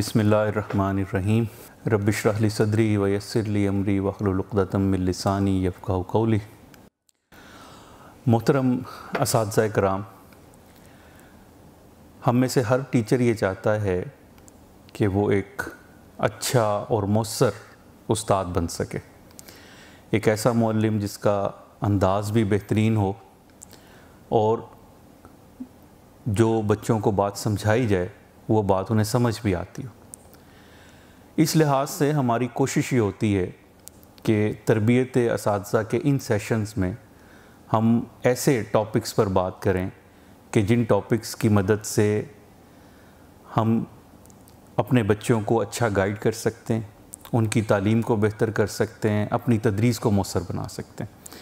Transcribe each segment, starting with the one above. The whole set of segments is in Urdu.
بسم اللہ الرحمن الرحیم رب اشرح لی صدری ویسر لی امری وخل من لسانی یفقاؤ قولی محترم اساتذہ کرام ہم میں سے ہر ٹیچر یہ چاہتا ہے کہ وہ ایک اچھا اور مؤثر استاد بن سکے ایک ایسا معلم جس کا انداز بھی بہترین ہو اور جو بچوں کو بات سمجھائی جائے وہ بات انہیں سمجھ بھی آتی ہو اس لحاظ سے ہماری کوشش یہ ہوتی ہے کہ تربیت اساتذہ کے ان سیشنز میں ہم ایسے ٹاپکس پر بات کریں کہ جن ٹاپکس کی مدد سے ہم اپنے بچوں کو اچھا گائیڈ کر سکتے ہیں ان کی تعلیم کو بہتر کر سکتے ہیں اپنی تدریس کو مؤثر بنا سکتے ہیں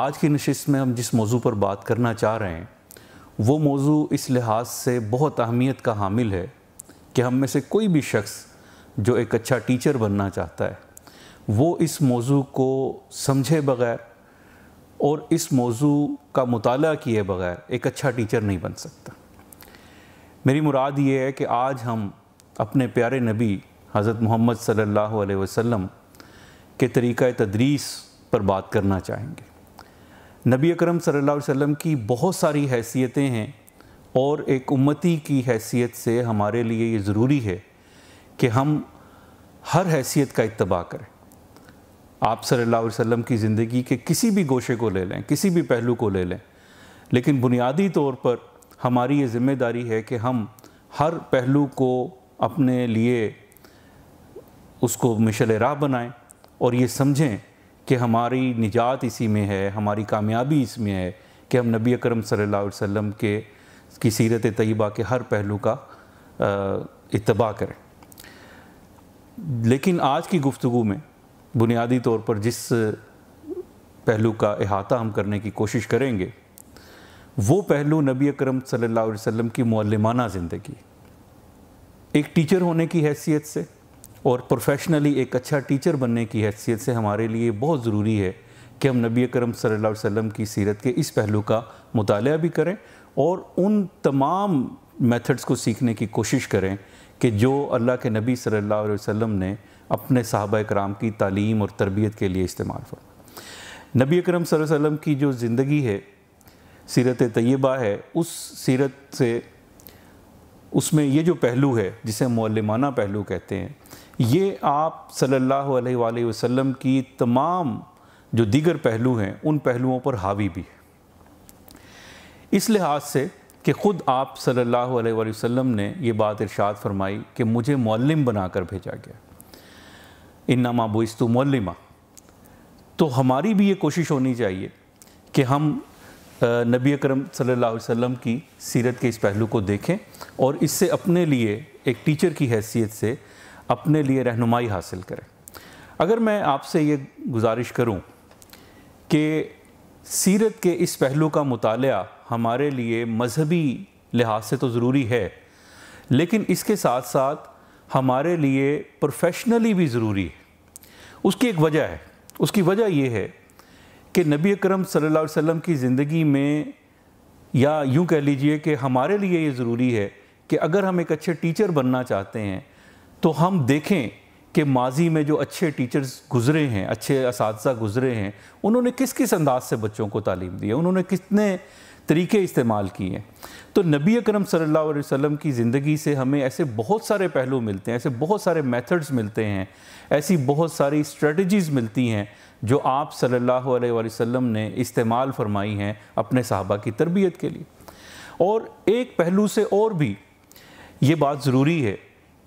آج کی نشست میں ہم جس موضوع پر بات کرنا چاہ رہے ہیں وہ موضوع اس لحاظ سے بہت اہمیت کا حامل ہے کہ ہم میں سے کوئی بھی شخص جو ایک اچھا ٹیچر بننا چاہتا ہے وہ اس موضوع کو سمجھے بغیر اور اس موضوع کا مطالعہ کیے بغیر ایک اچھا ٹیچر نہیں بن سکتا میری مراد یہ ہے کہ آج ہم اپنے پیارے نبی حضرت محمد صلی اللہ علیہ وسلم کے طریقہ تدریس پر بات کرنا چاہیں گے نبی اکرم صلی اللہ علیہ وسلم کی بہت ساری حیثیتیں ہیں اور ایک امتی کی حیثیت سے ہمارے لیے یہ ضروری ہے کہ ہم ہر حیثیت کا اتباع کریں آپ صلی اللہ علیہ وسلم کی زندگی کے کسی بھی گوشے کو لے لیں کسی بھی پہلو کو لے لیں لیکن بنیادی طور پر ہماری یہ ذمہ داری ہے کہ ہم ہر پہلو کو اپنے لیے اس کو مشل راہ بنائیں اور یہ سمجھیں کہ ہماری نجات اسی میں ہے ہماری کامیابی اس میں ہے کہ ہم نبی اکرم صلی اللہ علیہ وسلم کے کی سیرت طیبہ کے ہر پہلو کا اتباع کریں لیکن آج کی گفتگو میں بنیادی طور پر جس پہلو کا احاطہ ہم کرنے کی کوشش کریں گے وہ پہلو نبی اکرم صلی اللہ علیہ وسلم کی معلمانہ زندگی ایک ٹیچر ہونے کی حیثیت سے اور پروفیشنلی ایک اچھا ٹیچر بننے کی حیثیت سے ہمارے لیے بہت ضروری ہے کہ ہم نبی کرم صلی اللہ علیہ وسلم کی سیرت کے اس پہلو کا مطالعہ بھی کریں اور ان تمام میتھڈز کو سیکھنے کی کوشش کریں کہ جو اللہ کے نبی صلی اللہ علیہ وسلم نے اپنے صحابہ کرام کی تعلیم اور تربیت کے لیے استعمال فرما نبی اکرم صلی اللہ علیہ وسلم کی جو زندگی ہے سیرت طیبہ ہے اس سیرت سے اس میں یہ جو پہلو ہے جسے معلمانہ پہلو کہتے ہیں یہ آپ صلی اللہ علیہ وآلہ وسلم کی تمام جو دیگر پہلو ہیں ان پہلوؤں پر حاوی بھی ہے اس لحاظ سے کہ خود آپ صلی اللہ علیہ وآلہ وسلم نے یہ بات ارشاد فرمائی کہ مجھے معلم بنا کر بھیجا گیا انما بوستو معلمہ تو ہماری بھی یہ کوشش ہونی چاہیے کہ ہم نبی اکرم صلی اللہ علیہ وسلم کی سیرت کے اس پہلو کو دیکھیں اور اس سے اپنے لیے ایک ٹیچر کی حیثیت سے اپنے لیے رہنمائی حاصل کرے اگر میں آپ سے یہ گزارش کروں کہ سیرت کے اس پہلو کا مطالعہ ہمارے لیے مذہبی لحاظ سے تو ضروری ہے لیکن اس کے ساتھ ساتھ ہمارے لیے پروفیشنلی بھی ضروری ہے اس کی ایک وجہ ہے اس کی وجہ یہ ہے کہ نبی اکرم صلی اللہ علیہ وسلم کی زندگی میں یا یوں کہہ لیجئے کہ ہمارے لیے یہ ضروری ہے کہ اگر ہم ایک اچھے ٹیچر بننا چاہتے ہیں تو ہم دیکھیں کہ ماضی میں جو اچھے ٹیچرز گزرے ہیں اچھے اساتذہ گزرے ہیں انہوں نے کس کس انداز سے بچوں کو تعلیم دی ہے انہوں نے کتنے طریقے استعمال کیے ہیں تو نبی اکرم صلی اللہ علیہ وسلم کی زندگی سے ہمیں ایسے بہت سارے پہلو ملتے ہیں ایسے بہت سارے میتھڈز ملتے ہیں ایسی بہت ساری اسٹریٹجیز ملتی ہیں جو آپ صلی اللہ علیہ وسلم نے استعمال فرمائی ہیں اپنے صحابہ کی تربیت کے لیے اور ایک پہلو سے اور بھی یہ بات ضروری ہے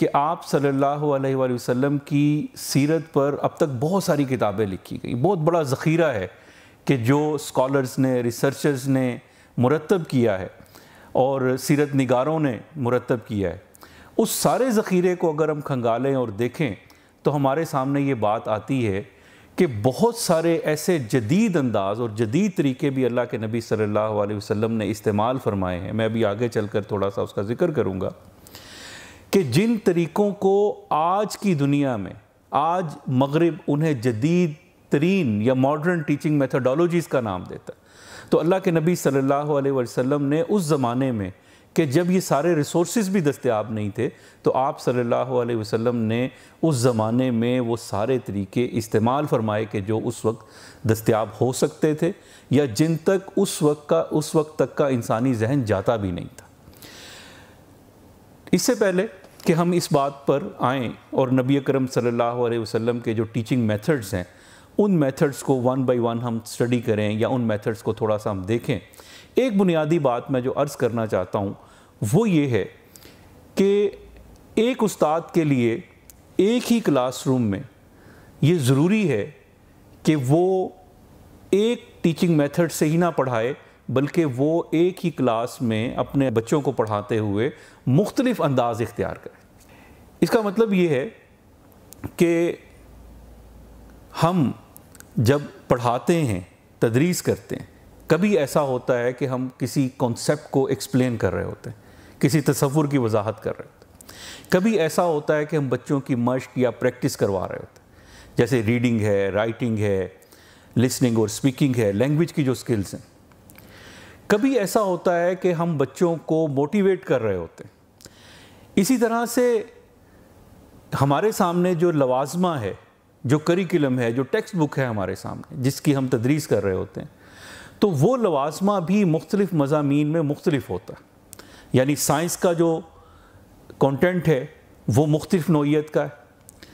کہ آپ صلی اللہ علیہ وآلہ وسلم کی سیرت پر اب تک بہت ساری کتابیں لکھی گئیں بہت بڑا ذخیرہ ہے کہ جو سکولرز نے ریسرچرز نے مرتب کیا ہے اور سیرت نگاروں نے مرتب کیا ہے اس سارے ذخیرے کو اگر ہم کھنگالیں اور دیکھیں تو ہمارے سامنے یہ بات آتی ہے کہ بہت سارے ایسے جدید انداز اور جدید طریقے بھی اللہ کے نبی صلی اللہ علیہ وسلم نے استعمال فرمائے ہیں میں ابھی آگے چل کر تھوڑا سا اس کا ذکر کروں گا کہ جن طریقوں کو آج کی دنیا میں آج مغرب انہیں جدید ترین یا ماڈرن ٹیچنگ میتھڈالوجیز کا نام دیتا ہے تو اللہ کے نبی صلی اللہ علیہ وسلم نے اس زمانے میں کہ جب یہ سارے ریسورسز بھی دستیاب نہیں تھے تو آپ صلی اللہ علیہ وسلم نے اس زمانے میں وہ سارے طریقے استعمال فرمائے کہ جو اس وقت دستیاب ہو سکتے تھے یا جن تک اس وقت کا اس وقت تک کا انسانی ذہن جاتا بھی نہیں تھا اس سے پہلے کہ ہم اس بات پر آئیں اور نبی کرم صلی اللہ علیہ وسلم کے جو ٹیچنگ میتھڈز ہیں ان میتھڈز کو ون بائی ون ہم سٹڈی کریں یا ان میتھڈز کو تھوڑا سا ہم دیکھیں ایک بنیادی بات میں جو عرض کرنا چاہتا ہوں وہ یہ ہے کہ ایک استاد کے لیے ایک ہی کلاس روم میں یہ ضروری ہے کہ وہ ایک ٹیچنگ میتھڈ سے ہی نہ پڑھائے بلکہ وہ ایک ہی کلاس میں اپنے بچوں کو پڑھاتے ہوئے مختلف انداز اختیار کرے اس کا مطلب یہ ہے کہ ہم جب پڑھاتے ہیں تدریس کرتے ہیں کبھی ایسا ہوتا ہے کہ ہم کسی کانسیپٹ کو ایکسپلین کر رہے ہوتے ہیں کسی تصور کی وضاحت کر رہے ہوتے ہیں کبھی ایسا ہوتا ہے کہ ہم بچوں کی مشق یا پریکٹس کروا رہے ہوتے ہیں جیسے ریڈنگ ہے رائٹنگ ہے لسننگ اور اسپیکنگ ہے لینگویج کی جو سکلز ہیں کبھی ایسا ہوتا ہے کہ ہم بچوں کو موٹیویٹ کر رہے ہوتے ہیں اسی طرح سے ہمارے سامنے جو لوازمہ ہے جو کریکلم ہے جو ٹیکسٹ بک ہے ہمارے سامنے جس کی ہم تدریس کر رہے ہوتے ہیں تو وہ لوازمہ بھی مختلف مضامین میں مختلف ہوتا ہے یعنی سائنس کا جو کانٹینٹ ہے وہ مختلف نوعیت کا ہے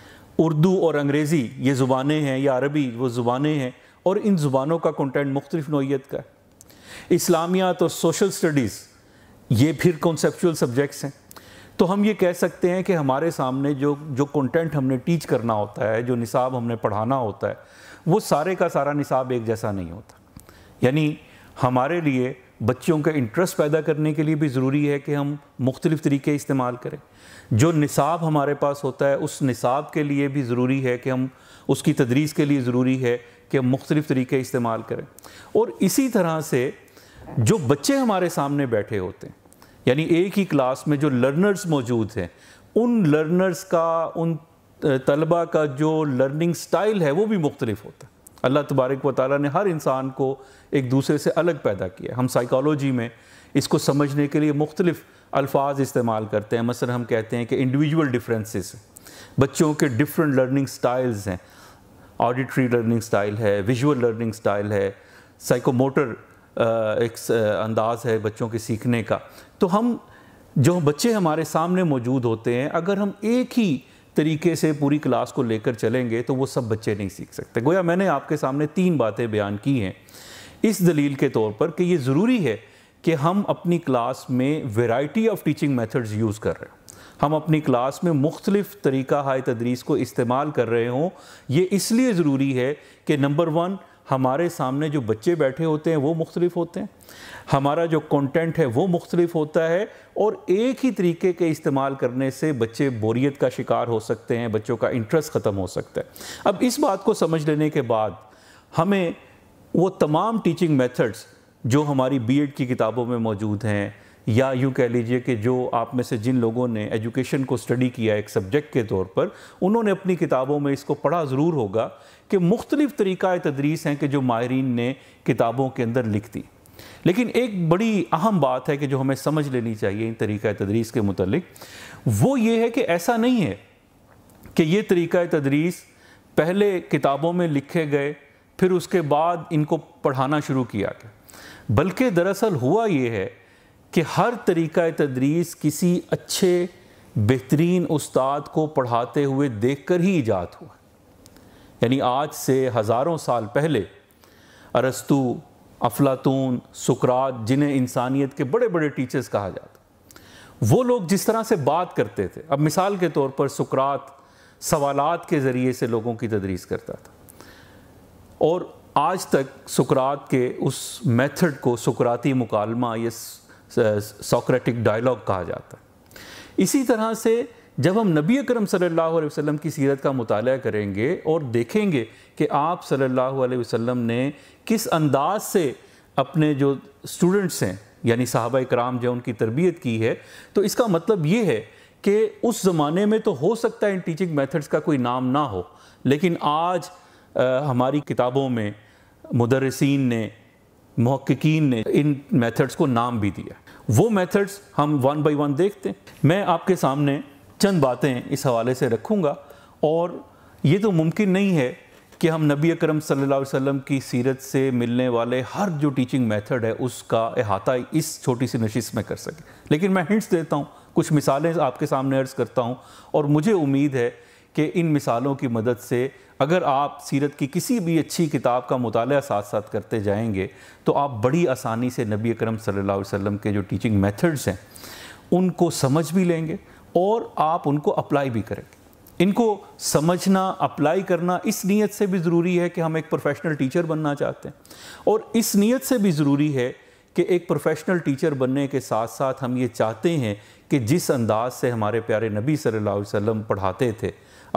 اردو اور انگریزی یہ زبانیں ہیں یا عربی وہ زبانیں ہیں اور ان زبانوں کا کانٹینٹ مختلف نوعیت کا ہے اسلامیات اور سوشل سٹڈیز یہ پھر کنسیپچول سبجیکٹس ہیں تو ہم یہ کہہ سکتے ہیں کہ ہمارے سامنے جو جو کنٹینٹ ہم نے ٹیچ کرنا ہوتا ہے جو نصاب ہم نے پڑھانا ہوتا ہے وہ سارے کا سارا نصاب ایک جیسا نہیں ہوتا یعنی ہمارے لیے بچوں کا انٹرسٹ پیدا کرنے کے لیے بھی ضروری ہے کہ ہم مختلف طریقے استعمال کریں جو نصاب ہمارے پاس ہوتا ہے اس نصاب کے لیے بھی ضروری ہے کہ ہم اس کی تدریس کے لیے ضروری ہے کہ ہم مختلف طریقے استعمال کریں اور اسی طرح سے جو بچے ہمارے سامنے بیٹھے ہوتے ہیں یعنی ایک ہی کلاس میں جو لرنرز موجود ہیں ان لرنرز کا ان طلبہ کا جو لرننگ سٹائل ہے وہ بھی مختلف ہوتا ہے اللہ تبارک و تعالیٰ نے ہر انسان کو ایک دوسرے سے الگ پیدا کیا ہم سائیکالوجی میں اس کو سمجھنے کے لیے مختلف الفاظ استعمال کرتے ہیں مثلا ہم کہتے ہیں کہ انڈیویجول ڈفرینسز ہیں بچوں کے ڈفرینٹ لرننگ سٹائلز ہیں آڈیٹری لرننگ سٹائل ہے ویژول لرننگ سٹائل ہے سائیکو موٹر ایک انداز ہے بچوں کے سیکھنے کا تو ہم جو بچے ہمارے سامنے موجود ہوتے ہیں اگر ہم ایک ہی طریقے سے پوری کلاس کو لے کر چلیں گے تو وہ سب بچے نہیں سیکھ سکتے گویا میں نے آپ کے سامنے تین باتیں بیان کی ہیں اس دلیل کے طور پر کہ یہ ضروری ہے کہ ہم اپنی کلاس میں variety of teaching methods use کر رہے ہیں ہم اپنی کلاس میں مختلف طریقہ ہائے تدریس کو استعمال کر رہے ہوں یہ اس لیے ضروری ہے کہ نمبر ون ہمارے سامنے جو بچے بیٹھے ہوتے ہیں وہ مختلف ہوتے ہیں ہمارا جو کنٹینٹ ہے وہ مختلف ہوتا ہے اور ایک ہی طریقے کے استعمال کرنے سے بچے بوریت کا شکار ہو سکتے ہیں بچوں کا انٹرسٹ ختم ہو سکتا ہے اب اس بات کو سمجھ لینے کے بعد ہمیں وہ تمام ٹیچنگ میتھڈز جو ہماری بی ایڈ کی کتابوں میں موجود ہیں یا یوں کہہ لیجئے کہ جو آپ میں سے جن لوگوں نے ایجوکیشن کو سٹڈی کیا ایک سبجیکٹ کے طور پر انہوں نے اپنی کتابوں میں اس کو پڑھا ضرور ہوگا کہ مختلف طریقہ تدریس ہیں کہ جو ماہرین نے کتابوں کے اندر لکھ دی لیکن ایک بڑی اہم بات ہے کہ جو ہمیں سمجھ لینی چاہیے ان طریقہ تدریس کے متعلق وہ یہ ہے کہ ایسا نہیں ہے کہ یہ طریقہ تدریس پہلے کتابوں میں لکھے گئے پھر اس کے بعد ان کو پڑھانا شروع کیا گیا بلکہ دراصل ہوا یہ ہے کہ ہر طریقہ تدریس کسی اچھے بہترین استاد کو پڑھاتے ہوئے دیکھ کر ہی ایجاد ہوا یعنی آج سے ہزاروں سال پہلے ارستو افلاطون سکرات جنہیں انسانیت کے بڑے بڑے ٹیچرز کہا جاتا وہ لوگ جس طرح سے بات کرتے تھے اب مثال کے طور پر سکرات سوالات کے ذریعے سے لوگوں کی تدریس کرتا تھا اور آج تک سکرات کے اس میتھڈ کو سکراتی مکالمہ یا سوکریٹک ڈائلاگ کہا جاتا ہے اسی طرح سے جب ہم نبی اکرم صلی اللہ علیہ وسلم کی سیرت کا مطالعہ کریں گے اور دیکھیں گے کہ آپ صلی اللہ علیہ وسلم نے کس انداز سے اپنے جو اسٹوڈنٹس ہیں یعنی صحابہ کرام جو ان کی تربیت کی ہے تو اس کا مطلب یہ ہے کہ اس زمانے میں تو ہو سکتا ہے ان ٹیچنگ میتھڈز کا کوئی نام نہ ہو لیکن آج ہماری کتابوں میں مدرسین نے محققین نے ان میتھڈز کو نام بھی دیا وہ میتھڈز ہم ون بائی ون دیکھتے ہیں میں آپ کے سامنے چند باتیں اس حوالے سے رکھوں گا اور یہ تو ممکن نہیں ہے کہ ہم نبی اکرم صلی اللہ علیہ وسلم کی سیرت سے ملنے والے ہر جو ٹیچنگ میتھڈ ہے اس کا احاطہ اس چھوٹی سی نشست میں کر سکیں لیکن میں ہنٹس دیتا ہوں کچھ مثالیں آپ کے سامنے عرض کرتا ہوں اور مجھے امید ہے کہ ان مثالوں کی مدد سے اگر آپ سیرت کی کسی بھی اچھی کتاب کا مطالعہ ساتھ ساتھ کرتے جائیں گے تو آپ بڑی آسانی سے نبی اکرم صلی اللہ علیہ وسلم کے جو ٹیچنگ میتھڈز ہیں ان کو سمجھ بھی لیں گے اور آپ ان کو اپلائی بھی کریں گے ان کو سمجھنا اپلائی کرنا اس نیت سے بھی ضروری ہے کہ ہم ایک پروفیشنل ٹیچر بننا چاہتے ہیں اور اس نیت سے بھی ضروری ہے کہ ایک پروفیشنل ٹیچر بننے کے ساتھ ساتھ ہم یہ چاہتے ہیں کہ جس انداز سے ہمارے پیارے نبی صلی اللہ علیہ وسلم پڑھاتے تھے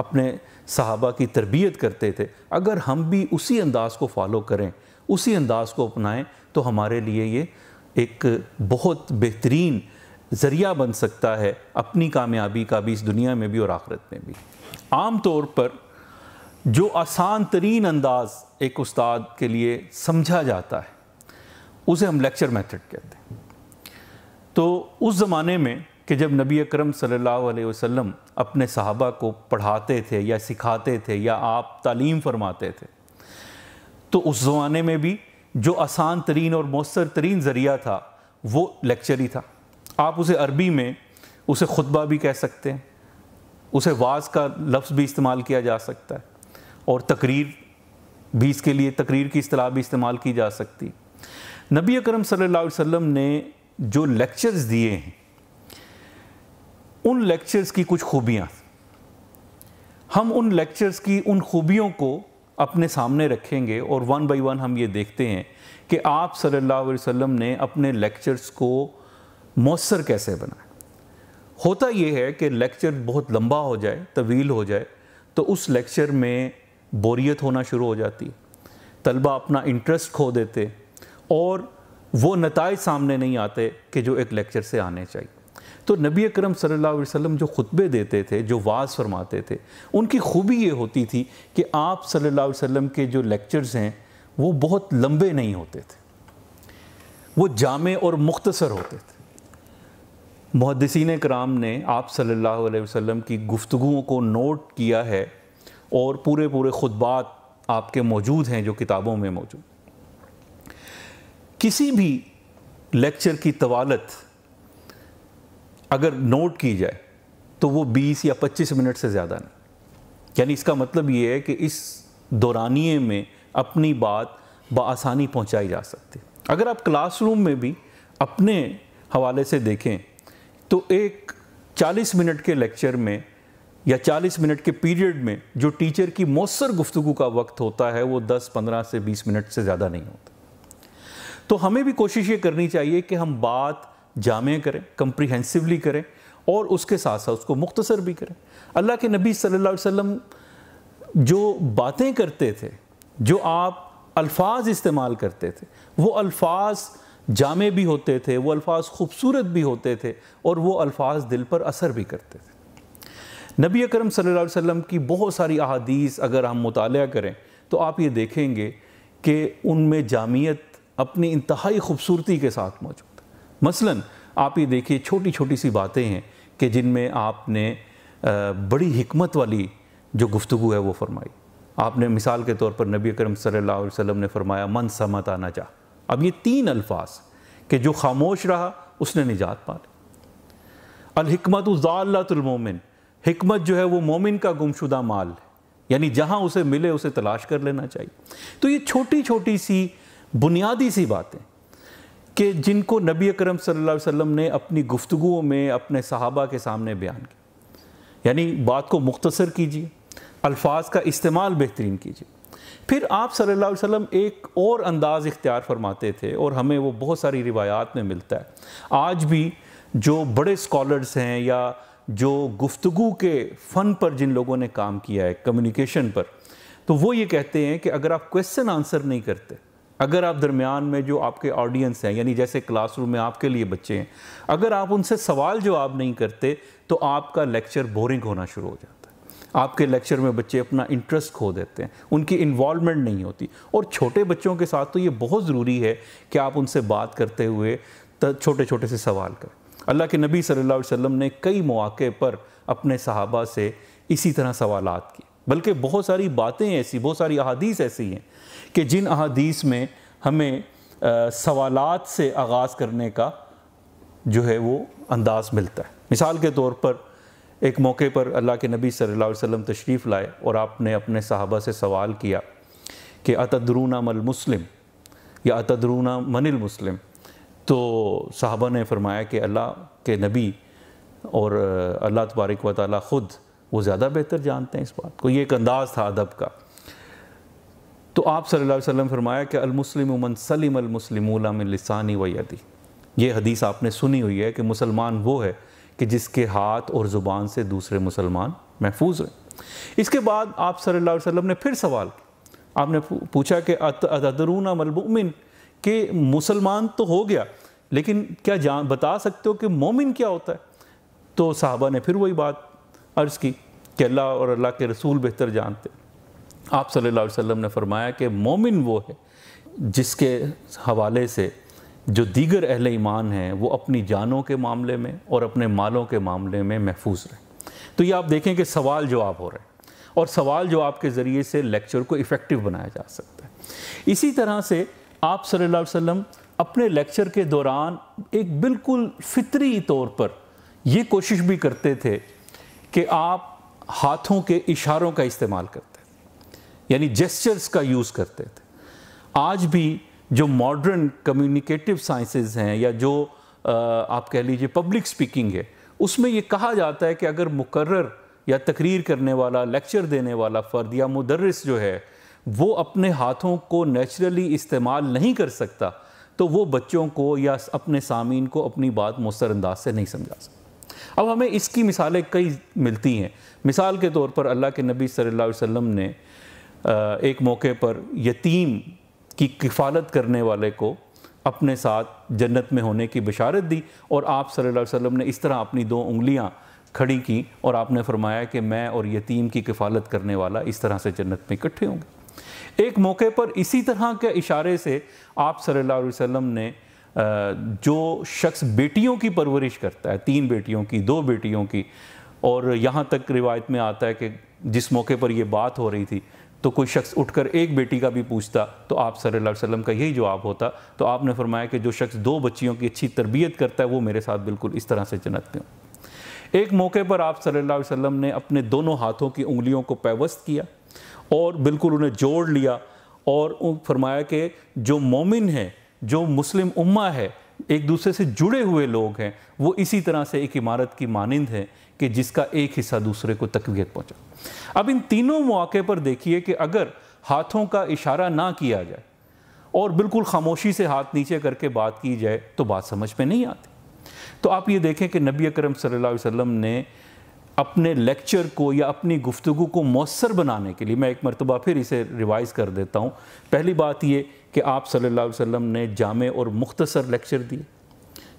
اپنے صحابہ کی تربیت کرتے تھے اگر ہم بھی اسی انداز کو فالو کریں اسی انداز کو اپنائیں تو ہمارے لیے یہ ایک بہت بہترین ذریعہ بن سکتا ہے اپنی کامیابی کا بھی اس دنیا میں بھی اور آخرت میں بھی عام طور پر جو آسان ترین انداز ایک استاد کے لیے سمجھا جاتا ہے اسے ہم لیکچر میتھڈ کہتے ہیں تو اس زمانے میں کہ جب نبی اکرم صلی اللہ علیہ وسلم اپنے صحابہ کو پڑھاتے تھے یا سکھاتے تھے یا آپ تعلیم فرماتے تھے تو اس زمانے میں بھی جو آسان ترین اور مؤثر ترین ذریعہ تھا وہ لیکچر ہی تھا آپ اسے عربی میں اسے خطبہ بھی کہہ سکتے ہیں اسے واز کا لفظ بھی استعمال کیا جا سکتا ہے اور تقریر بھی اس کے لیے تقریر کی اصطلاح بھی استعمال کی جا سکتی نبی اکرم صلی اللہ علیہ وسلم نے جو لیکچرز دیے ہیں ان لیکچرز کی کچھ خوبیاں ہم ان لیکچرز کی ان خوبیوں کو اپنے سامنے رکھیں گے اور ون بائی ون ہم یہ دیکھتے ہیں کہ آپ صلی اللہ علیہ وسلم نے اپنے لیکچرز کو مؤثر کیسے بنا ہوتا یہ ہے کہ لیکچر بہت لمبا ہو جائے طویل ہو جائے تو اس لیکچر میں بوریت ہونا شروع ہو جاتی طلبہ اپنا انٹرسٹ کھو دیتے اور وہ نتائج سامنے نہیں آتے کہ جو ایک لیکچر سے آنے چاہیے تو نبی اکرم صلی اللہ علیہ وسلم جو خطبے دیتے تھے جو واز فرماتے تھے ان کی خوبی یہ ہوتی تھی کہ آپ صلی اللہ علیہ وسلم کے جو لیکچرز ہیں وہ بہت لمبے نہیں ہوتے تھے وہ جامع اور مختصر ہوتے تھے محدثین کرام نے آپ صلی اللہ علیہ وسلم کی گفتگوؤں کو نوٹ کیا ہے اور پورے پورے خطبات آپ کے موجود ہیں جو کتابوں میں موجود کسی بھی لیکچر کی طوالت اگر نوٹ کی جائے تو وہ بیس یا پچیس منٹ سے زیادہ نہیں یعنی اس کا مطلب یہ ہے کہ اس دورانیے میں اپنی بات بآسانی پہنچائی جا سکتی اگر آپ کلاس روم میں بھی اپنے حوالے سے دیکھیں تو ایک چالیس منٹ کے لیکچر میں یا چالیس منٹ کے پیریڈ میں جو ٹیچر کی مؤثر گفتگو کا وقت ہوتا ہے وہ دس پندرہ سے بیس منٹ سے زیادہ نہیں ہوتا تو ہمیں بھی کوشش یہ کرنی چاہیے کہ ہم بات جامع کریں کمپریہنسولی کریں اور اس کے ساتھ ساتھ اس کو مختصر بھی کریں اللہ کے نبی صلی اللہ علیہ وسلم جو باتیں کرتے تھے جو آپ الفاظ استعمال کرتے تھے وہ الفاظ جامع بھی ہوتے تھے وہ الفاظ خوبصورت بھی ہوتے تھے اور وہ الفاظ دل پر اثر بھی کرتے تھے نبی اکرم صلی اللہ علیہ وسلم کی بہت ساری احادیث اگر ہم مطالعہ کریں تو آپ یہ دیکھیں گے کہ ان میں جامعت اپنی انتہائی خوبصورتی کے ساتھ موجود مثلا آپ یہ دیکھیے چھوٹی چھوٹی سی باتیں ہیں کہ جن میں آپ نے بڑی حکمت والی جو گفتگو ہے وہ فرمائی آپ نے مثال کے طور پر نبی کرم صلی اللہ علیہ وسلم نے فرمایا من سمت آنا چاہ اب یہ تین الفاظ کہ جو خاموش رہا اس نے نجات جات پا الحکمت ضالت المومن حکمت جو ہے وہ مومن کا گمشدہ مال ہے یعنی جہاں اسے ملے اسے تلاش کر لینا چاہیے تو یہ چھوٹی چھوٹی سی بنیادی سی باتیں کہ جن کو نبی اکرم صلی اللہ علیہ وسلم نے اپنی گفتگو میں اپنے صحابہ کے سامنے بیان کی یعنی بات کو مختصر کیجیے الفاظ کا استعمال بہترین کیجیے پھر آپ صلی اللہ علیہ وسلم ایک اور انداز اختیار فرماتے تھے اور ہمیں وہ بہت ساری روایات میں ملتا ہے آج بھی جو بڑے سکولرز ہیں یا جو گفتگو کے فن پر جن لوگوں نے کام کیا ہے کمیونیکیشن پر تو وہ یہ کہتے ہیں کہ اگر آپ کوشچن آنسر نہیں کرتے اگر آپ درمیان میں جو آپ کے آڈینس ہیں یعنی جیسے کلاس روم میں آپ کے لیے بچے ہیں اگر آپ ان سے سوال جو آپ نہیں کرتے تو آپ کا لیکچر بورنگ ہونا شروع ہو جاتا ہے آپ کے لیکچر میں بچے اپنا انٹرسٹ کھو دیتے ہیں ان کی انوالومنٹ نہیں ہوتی اور چھوٹے بچوں کے ساتھ تو یہ بہت ضروری ہے کہ آپ ان سے بات کرتے ہوئے چھوٹے چھوٹے سے سوال کریں اللہ کے نبی صلی اللہ علیہ وسلم نے کئی مواقع پر اپنے صحابہ سے اسی طرح سوالات کی بلکہ بہت ساری باتیں ایسی بہت ساری احادیث ایسی ہیں کہ جن احادیث میں ہمیں سوالات سے آغاز کرنے کا جو ہے وہ انداز ملتا ہے مثال کے طور پر ایک موقع پر اللہ کے نبی صلی اللہ علیہ وسلم تشریف لائے اور آپ نے اپنے صحابہ سے سوال کیا کہ مل مسلم یا اتدرون من المسلم تو صحابہ نے فرمایا کہ اللہ کے نبی اور اللہ تبارک و تعالی خود وہ زیادہ بہتر جانتے ہیں اس بات کو یہ ایک انداز تھا ادب کا تو آپ صلی اللہ علیہ وسلم فرمایا کہ المسلم من سلم المسلم من لسانی و یدی یہ حدیث آپ نے سنی ہوئی ہے کہ مسلمان وہ ہے کہ جس کے ہاتھ اور زبان سے دوسرے مسلمان محفوظ ہوئے اس کے بعد آپ صلی اللہ علیہ وسلم نے پھر سوال آپ نے پوچھا کہ ملبومن کہ مسلمان تو ہو گیا لیکن کیا جان بتا سکتے ہو کہ مومن کیا ہوتا ہے تو صحابہ نے پھر وہی بات عرض کی کہ اللہ اور اللہ کے رسول بہتر جانتے آپ صلی اللہ علیہ وسلم نے فرمایا کہ مومن وہ ہے جس کے حوالے سے جو دیگر اہل ایمان ہیں وہ اپنی جانوں کے معاملے میں اور اپنے مالوں کے معاملے میں محفوظ رہیں تو یہ آپ دیکھیں کہ سوال جواب ہو رہے ہیں اور سوال جواب کے ذریعے سے لیکچر کو افیکٹو بنایا جا سکتا ہے اسی طرح سے آپ صلی اللہ علیہ وسلم اپنے لیکچر کے دوران ایک بالکل فطری طور پر یہ کوشش بھی کرتے تھے کہ آپ ہاتھوں کے اشاروں کا استعمال کر یعنی جیسچرز کا یوز کرتے تھے آج بھی جو ماڈرن کمیونیکیٹو سائنسز ہیں یا جو آپ کہہ لیجئے پبلک سپیکنگ ہے اس میں یہ کہا جاتا ہے کہ اگر مقرر یا تقریر کرنے والا لیکچر دینے والا فرد یا مدرس جو ہے وہ اپنے ہاتھوں کو نیچرلی استعمال نہیں کر سکتا تو وہ بچوں کو یا اپنے سامعین کو اپنی بات مؤثر انداز سے نہیں سمجھا سکتا اب ہمیں اس کی مثالیں کئی ملتی ہیں مثال کے طور پر اللہ کے نبی صلی اللہ علیہ وسلم نے ایک موقع پر یتیم کی کفالت کرنے والے کو اپنے ساتھ جنت میں ہونے کی بشارت دی اور آپ صلی اللہ علیہ وسلم نے اس طرح اپنی دو انگلیاں کھڑی کیں اور آپ نے فرمایا کہ میں اور یتیم کی کفالت کرنے والا اس طرح سے جنت میں اکٹھے ہوں گے ایک موقع پر اسی طرح کے اشارے سے آپ صلی اللہ علیہ وسلم نے جو شخص بیٹیوں کی پرورش کرتا ہے تین بیٹیوں کی دو بیٹیوں کی اور یہاں تک روایت میں آتا ہے کہ جس موقع پر یہ بات ہو رہی تھی تو کوئی شخص اٹھ کر ایک بیٹی کا بھی پوچھتا تو آپ صلی اللہ علیہ وسلم کا یہی جواب ہوتا تو آپ نے فرمایا کہ جو شخص دو بچیوں کی اچھی تربیت کرتا ہے وہ میرے ساتھ بالکل اس طرح سے جنت میں ایک موقع پر آپ صلی اللہ علیہ وسلم نے اپنے دونوں ہاتھوں کی انگلیوں کو پیوست کیا اور بالکل انہیں جوڑ لیا اور فرمایا کہ جو مومن ہے جو مسلم امہ ہے ایک دوسرے سے جڑے ہوئے لوگ ہیں وہ اسی طرح سے ایک عمارت کی مانند ہیں کہ جس کا ایک حصہ دوسرے کو تقویت پہنچا اب ان تینوں مواقع پر دیکھیے کہ اگر ہاتھوں کا اشارہ نہ کیا جائے اور بالکل خاموشی سے ہاتھ نیچے کر کے بات کی جائے تو بات سمجھ میں نہیں آتی تو آپ یہ دیکھیں کہ نبی اکرم صلی اللہ علیہ وسلم نے اپنے لیکچر کو یا اپنی گفتگو کو مؤثر بنانے کے لیے میں ایک مرتبہ پھر اسے ریوائز کر دیتا ہوں پہلی بات یہ کہ آپ صلی اللہ علیہ وسلم نے جامع اور مختصر لیکچر دیے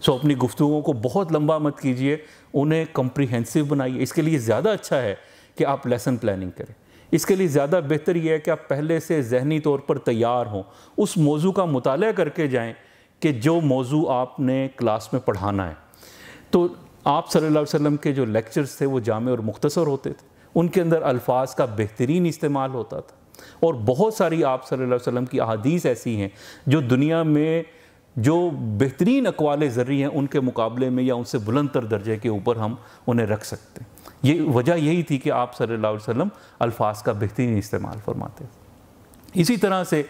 سو اپنی گفتگو کو بہت لمبا مت کیجئے انہیں کمپریہنسو بنائیے اس کے لیے زیادہ اچھا ہے کہ آپ لیسن پلاننگ کریں اس کے لیے زیادہ بہتر یہ ہے کہ آپ پہلے سے ذہنی طور پر تیار ہوں اس موضوع کا مطالعہ کر کے جائیں کہ جو موضوع آپ نے کلاس میں پڑھانا ہے تو آپ صلی اللہ علیہ وسلم کے جو لیکچرز تھے وہ جامع اور مختصر ہوتے تھے ان کے اندر الفاظ کا بہترین استعمال ہوتا تھا اور بہت ساری آپ صلی اللہ علیہ وسلم کی احادیث ایسی ہیں جو دنیا میں جو بہترین اقوال ذرعی ہیں ان کے مقابلے میں یا ان سے بلند تر درجے کے اوپر ہم انہیں رکھ سکتے ہیں یہ وجہ یہی تھی کہ آپ صلی اللہ علیہ وسلم الفاظ کا بہترین استعمال فرماتے اسی طرح سے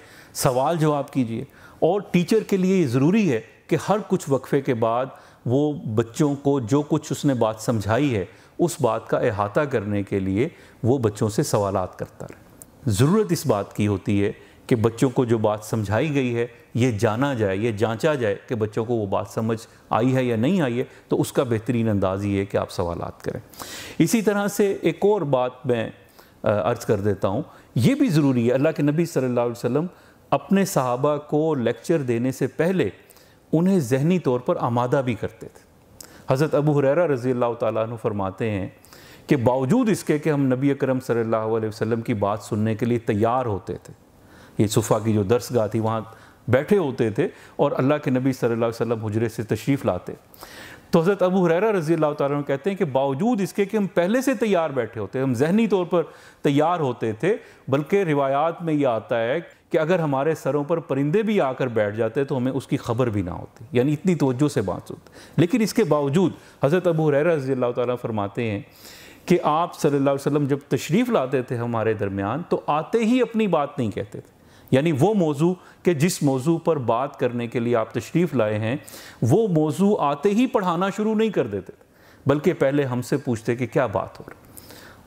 سوال جواب کیجئے اور ٹیچر کے لیے یہ ضروری ہے کہ ہر کچھ وقفے کے بعد وہ بچوں کو جو کچھ اس نے بات سمجھائی ہے اس بات کا احاطہ کرنے کے لیے وہ بچوں سے سوالات کرتا رہے ضرورت اس بات کی ہوتی ہے کہ بچوں کو جو بات سمجھائی گئی ہے یہ جانا جائے یہ جانچا جائے کہ بچوں کو وہ بات سمجھ آئی ہے یا نہیں آئی ہے تو اس کا بہترین انداز ہی ہے کہ آپ سوالات کریں اسی طرح سے ایک اور بات میں عرض کر دیتا ہوں یہ بھی ضروری ہے اللہ کے نبی صلی اللہ علیہ وسلم اپنے صحابہ کو لیکچر دینے سے پہلے انہیں ذہنی طور پر آمادہ بھی کرتے تھے حضرت ابو حریرہ رضی اللہ تعالیٰ عنہ فرماتے ہیں کہ باوجود اس کے کہ ہم نبی اکرم صلی اللہ علیہ وسلم کی بات سننے کے لیے تیار ہوتے تھے یہ صفحہ کی جو درس گاہ تھی وہاں بیٹھے ہوتے تھے اور اللہ کے نبی صلی اللہ علیہ وسلم حجرے سے تشریف لاتے تو حضرت ابو حریرہ رضی اللہ تعالیٰ عنہ کہتے ہیں کہ باوجود اس کے کہ ہم پہلے سے تیار بیٹھے ہوتے ہیں ہم ذہنی طور پر تیار ہوتے تھے بلکہ روایات میں یہ آتا ہے کہ اگر ہمارے سروں پر پرندے بھی آ کر بیٹھ جاتے تو ہمیں اس کی خبر بھی نہ ہوتی یعنی اتنی توجہ سے بات ہوتی لیکن اس کے باوجود حضرت ابو حریرہ رضی اللہ تعالیٰ فرماتے ہیں کہ آپ صلی اللہ علیہ وسلم جب تشریف لاتے تھے ہمارے درمیان تو آتے ہی اپنی بات نہیں کہتے تھے یعنی وہ موضوع کہ جس موضوع پر بات کرنے کے لیے آپ تشریف لائے ہیں وہ موضوع آتے ہی پڑھانا شروع نہیں کر دیتے بلکہ پہلے ہم سے پوچھتے کہ کیا بات ہو رہی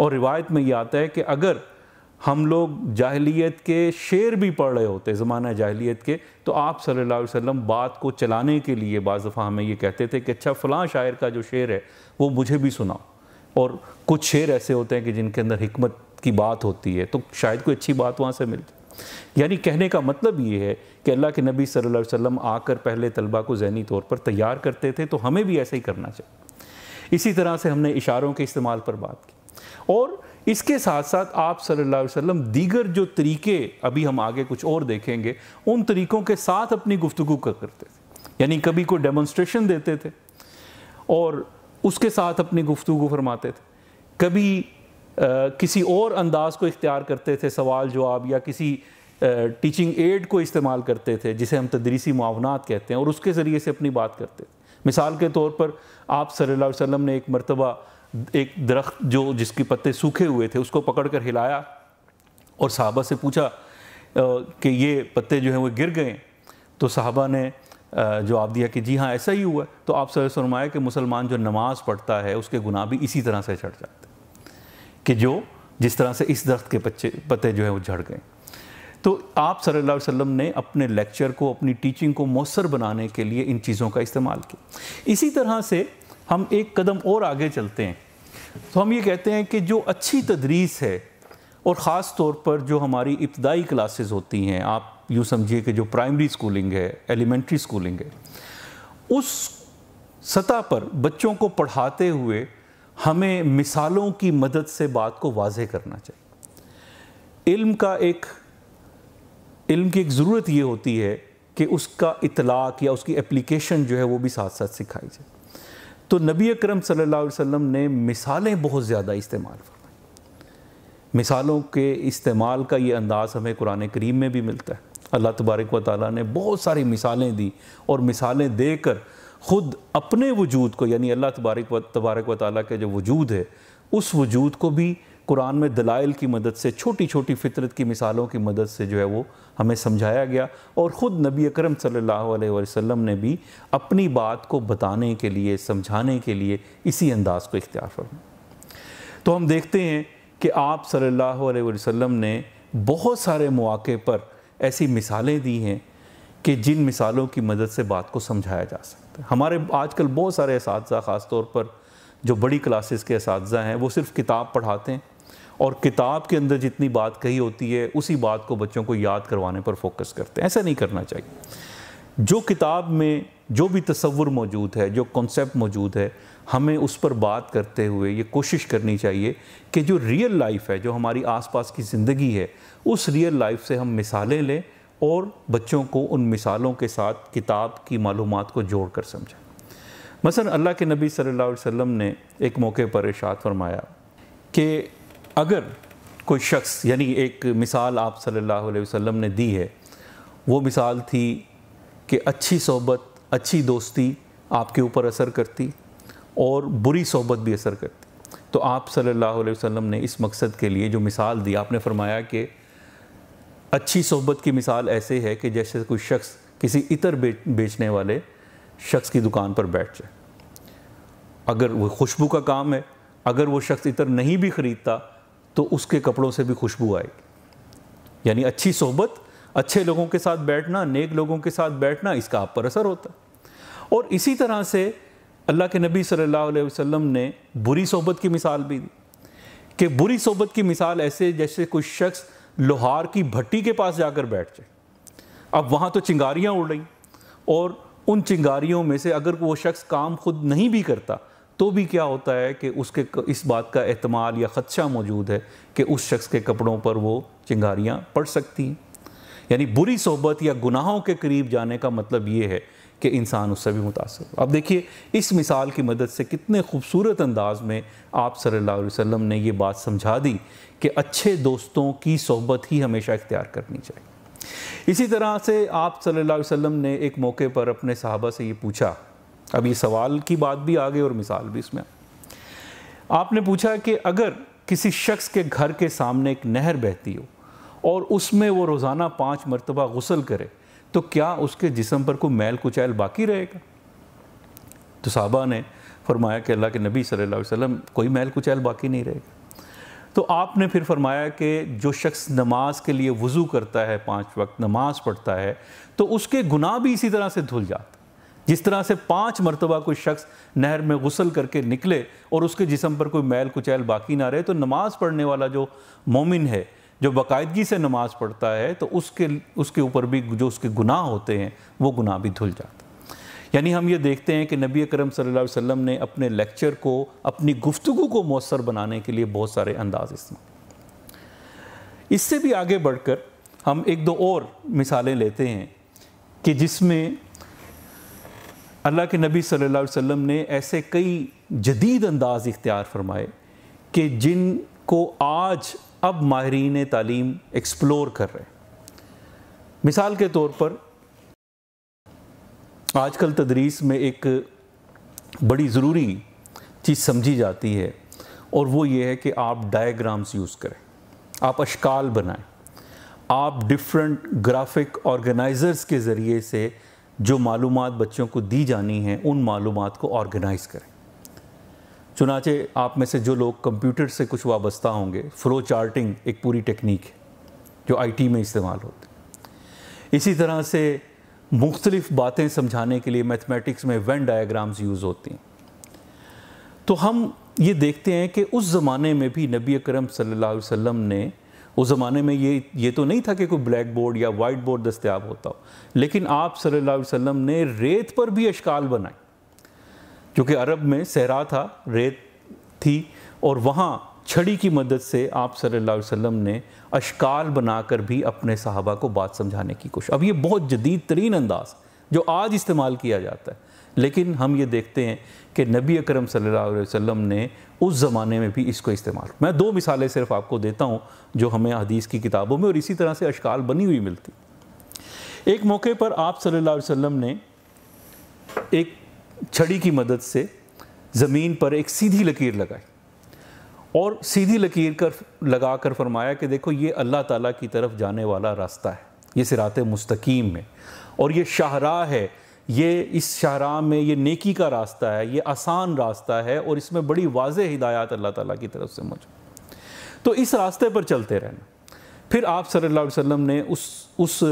اور روایت میں یہ آتا ہے کہ اگر ہم لوگ جاہلیت کے شعر بھی پڑھ رہے ہوتے زمانہ جاہلیت کے تو آپ صلی اللہ علیہ وسلم بات کو چلانے کے لیے بعض دفعہ ہمیں یہ کہتے تھے کہ اچھا فلاں شاعر کا جو شعر ہے وہ مجھے بھی سناؤ اور کچھ شعر ایسے ہوتے ہیں کہ جن کے اندر حکمت کی بات ہوتی ہے تو شاید کوئی اچھی بات وہاں سے ملتی یعنی کہنے کا مطلب یہ ہے کہ اللہ کے نبی صلی اللہ علیہ وسلم آ کر پہلے طلبہ کو ذہنی طور پر تیار کرتے تھے تو ہمیں بھی ایسا ہی کرنا چاہیے اسی طرح سے ہم نے اشاروں کے استعمال پر بات کی اور اس کے ساتھ ساتھ آپ صلی اللہ علیہ وسلم دیگر جو طریقے ابھی ہم آگے کچھ اور دیکھیں گے ان طریقوں کے ساتھ اپنی گفتگو کرتے تھے یعنی کبھی کوئی ڈیمونسٹریشن دیتے تھے اور اس کے ساتھ اپنی گفتگو فرماتے تھے کبھی کسی اور انداز کو اختیار کرتے تھے سوال جواب یا کسی ٹیچنگ ایڈ کو استعمال کرتے تھے جسے ہم تدریسی معاونات کہتے ہیں اور اس کے ذریعے سے اپنی بات کرتے تھے مثال کے طور پر آپ صلی اللہ علیہ وسلم نے ایک مرتبہ ایک درخت جو جس کے پتے سوکھے ہوئے تھے اس کو پکڑ کر ہلایا اور صحابہ سے پوچھا کہ یہ پتے جو ہیں وہ گر گئے تو صحابہ نے جواب دیا کہ جی ہاں ایسا ہی ہوا ہے تو آپ صلی اللہ علیہ فرمایا کہ مسلمان جو نماز پڑھتا ہے اس کے گناہ بھی اسی طرح سے چڑھ جاتے ہیں کہ جو جس طرح سے اس درخت کے پچے پتے جو ہیں وہ جھڑ گئے تو آپ صلی اللہ علیہ وسلم نے اپنے لیکچر کو اپنی ٹیچنگ کو مؤثر بنانے کے لیے ان چیزوں کا استعمال کیا اسی طرح سے ہم ایک قدم اور آگے چلتے ہیں تو ہم یہ کہتے ہیں کہ جو اچھی تدریس ہے اور خاص طور پر جو ہماری ابتدائی کلاسز ہوتی ہیں آپ یوں سمجھیے کہ جو پرائمری اسکولنگ ہے ایلیمنٹری اسکولنگ ہے اس سطح پر بچوں کو پڑھاتے ہوئے ہمیں مثالوں کی مدد سے بات کو واضح کرنا چاہیے علم کا ایک علم کی ایک ضرورت یہ ہوتی ہے کہ اس کا اطلاق یا اس کی اپلیکیشن جو ہے وہ بھی ساتھ ساتھ سکھائی جائے تو نبی اکرم صلی اللہ علیہ وسلم نے مثالیں بہت زیادہ استعمال فرمائی مثالوں کے استعمال کا یہ انداز ہمیں قرآن کریم میں بھی ملتا ہے اللہ تبارک و تعالیٰ نے بہت ساری مثالیں دی اور مثالیں دے کر خود اپنے وجود کو یعنی اللہ تبارک و تبارک و تعالیٰ کا جو وجود ہے اس وجود کو بھی قرآن میں دلائل کی مدد سے چھوٹی چھوٹی فطرت کی مثالوں کی مدد سے جو ہے وہ ہمیں سمجھایا گیا اور خود نبی اکرم صلی اللہ علیہ وسلم نے بھی اپنی بات کو بتانے کے لیے سمجھانے کے لیے اسی انداز کو اختیار فرمایا تو ہم دیکھتے ہیں کہ آپ صلی اللہ علیہ وسلم نے بہت سارے مواقع پر ایسی مثالیں دی ہیں کہ جن مثالوں کی مدد سے بات کو سمجھایا جا سکتا ہے ہمارے آج کل بہت سارے اساتذہ خاص طور پر جو بڑی کلاسز کے اساتذہ ہیں وہ صرف کتاب پڑھاتے ہیں اور کتاب کے اندر جتنی بات کہی ہوتی ہے اسی بات کو بچوں کو یاد کروانے پر فوکس کرتے ہیں ایسا نہیں کرنا چاہیے جو کتاب میں جو بھی تصور موجود ہے جو کانسیپٹ موجود ہے ہمیں اس پر بات کرتے ہوئے یہ کوشش کرنی چاہیے کہ جو ریئل لائف ہے جو ہماری آس پاس کی زندگی ہے اس ریئل لائف سے ہم مثالیں لیں اور بچوں کو ان مثالوں کے ساتھ کتاب کی معلومات کو جوڑ کر سمجھیں مثلا اللہ کے نبی صلی اللہ علیہ وسلم نے ایک موقع پر ارشاد فرمایا کہ اگر کوئی شخص یعنی ایک مثال آپ صلی اللہ علیہ وسلم نے دی ہے وہ مثال تھی کہ اچھی صحبت اچھی دوستی آپ کے اوپر اثر کرتی اور بری صحبت بھی اثر کرتی تو آپ صلی اللہ علیہ وسلم نے اس مقصد کے لیے جو مثال دی آپ نے فرمایا کہ اچھی صحبت کی مثال ایسے ہے کہ جیسے کوئی شخص کسی اتر بیچنے والے شخص کی دکان پر بیٹھ جائے اگر وہ خوشبو کا کام ہے اگر وہ شخص اتر نہیں بھی خریدتا تو اس کے کپڑوں سے بھی خوشبو آئے گی یعنی اچھی صحبت اچھے لوگوں کے ساتھ بیٹھنا نیک لوگوں کے ساتھ بیٹھنا اس کا آپ پر اثر ہوتا ہے اور اسی طرح سے اللہ کے نبی صلی اللہ علیہ وسلم نے بری صحبت کی مثال بھی دی کہ بری صحبت کی مثال ایسے جیسے کچھ شخص لوہار کی بھٹی کے پاس جا کر بیٹھ جائے اب وہاں تو چنگاریاں اڑ رہی اور ان چنگاریوں میں سے اگر وہ شخص کام خود نہیں بھی کرتا تو بھی کیا ہوتا ہے کہ اس کے اس بات کا احتمال یا خدشہ موجود ہے کہ اس شخص کے کپڑوں پر وہ چنگاریاں پڑ سکتی ہیں یعنی بری صحبت یا گناہوں کے قریب جانے کا مطلب یہ ہے کہ انسان اس سے بھی متاثر ہو اب دیکھیے اس مثال کی مدد سے کتنے خوبصورت انداز میں آپ صلی اللہ علیہ وسلم نے یہ بات سمجھا دی کہ اچھے دوستوں کی صحبت ہی ہمیشہ اختیار کرنی چاہیے اسی طرح سے آپ صلی اللہ علیہ وسلم نے ایک موقع پر اپنے صحابہ سے یہ پوچھا اب یہ سوال کی بات بھی آگئی اور مثال بھی اس میں آپ نے پوچھا کہ اگر کسی شخص کے گھر کے سامنے ایک نہر بہتی ہو اور اس میں وہ روزانہ پانچ مرتبہ غسل کرے تو کیا اس کے جسم پر کوئی میل کچیل باقی رہے گا تو صحابہ نے فرمایا کہ اللہ کے نبی صلی اللہ علیہ وسلم کوئی میل کچیل باقی نہیں رہے گا تو آپ نے پھر فرمایا کہ جو شخص نماز کے لیے وضو کرتا ہے پانچ وقت نماز پڑھتا ہے تو اس کے گناہ بھی اسی طرح سے دھل جاتا جس طرح سے پانچ مرتبہ کوئی شخص نہر میں غسل کر کے نکلے اور اس کے جسم پر کوئی میل کچیل باقی نہ رہے تو نماز پڑھنے والا جو مومن ہے جو باقاعدگی سے نماز پڑھتا ہے تو اس کے اوپر بھی جو اس کے گناہ ہوتے ہیں وہ گناہ بھی دھل جاتا یعنی ہم یہ دیکھتے ہیں کہ نبی اکرم صلی اللہ علیہ وسلم نے اپنے لیکچر کو اپنی گفتگو کو مؤثر بنانے کے لیے بہت سارے انداز استعمال اس سے بھی آگے بڑھ کر ہم ایک دو اور مثالیں لیتے ہیں کہ جس میں اللہ کے نبی صلی اللہ علیہ وسلم نے ایسے کئی جدید انداز اختیار فرمائے کہ جن کو آج اب ماہرین تعلیم ایکسپلور کر رہے ہیں مثال کے طور پر آج کل تدریس میں ایک بڑی ضروری چیز سمجھی جاتی ہے اور وہ یہ ہے کہ آپ ڈائیگرامز یوز کریں آپ اشکال بنائیں آپ ڈیفرنٹ گرافک آرگنائزرز کے ذریعے سے جو معلومات بچوں کو دی جانی ہیں ان معلومات کو آرگنائز کریں چنانچہ آپ میں سے جو لوگ کمپیوٹر سے کچھ وابستہ ہوں گے فلو چارٹنگ ایک پوری ٹیکنیک ہے جو آئی ٹی میں استعمال ہوتی اسی طرح سے مختلف باتیں سمجھانے کے لیے میتھمیٹکس میں وین ڈائیگرامز یوز ہوتی ہیں تو ہم یہ دیکھتے ہیں کہ اس زمانے میں بھی نبی اکرم صلی اللہ علیہ وسلم نے اس زمانے میں یہ یہ تو نہیں تھا کہ کوئی بلیک بورڈ یا وائٹ بورڈ دستیاب ہوتا ہو لیکن آپ صلی اللہ علیہ وسلم نے ریت پر بھی اشکال بنائے کیونکہ عرب میں صحرا تھا ریت تھی اور وہاں چھڑی کی مدد سے آپ صلی اللہ علیہ وسلم نے اشکال بنا کر بھی اپنے صحابہ کو بات سمجھانے کی کوشش اب یہ بہت جدید ترین انداز جو آج استعمال کیا جاتا ہے لیکن ہم یہ دیکھتے ہیں کہ نبی اکرم صلی اللہ علیہ وسلم نے اس زمانے میں بھی اس کو استعمال میں دو مثالیں صرف آپ کو دیتا ہوں جو ہمیں حدیث کی کتابوں میں اور اسی طرح سے اشکال بنی ہوئی ملتی ایک موقع پر آپ صلی اللہ علیہ وسلم نے ایک چھڑی کی مدد سے زمین پر ایک سیدھی لکیر لگائی اور سیدھی لکیر کر لگا کر فرمایا کہ دیکھو یہ اللہ تعالیٰ کی طرف جانے والا راستہ ہے یہ سرات مستقیم ہے اور یہ شاہراہ ہے یہ اس شاہراہ میں یہ نیکی کا راستہ ہے یہ آسان راستہ ہے اور اس میں بڑی واضح ہدایات اللہ تعالیٰ کی طرف سے موجود تو اس راستے پر چلتے رہنا پھر آپ صلی اللہ علیہ وسلم نے اس اس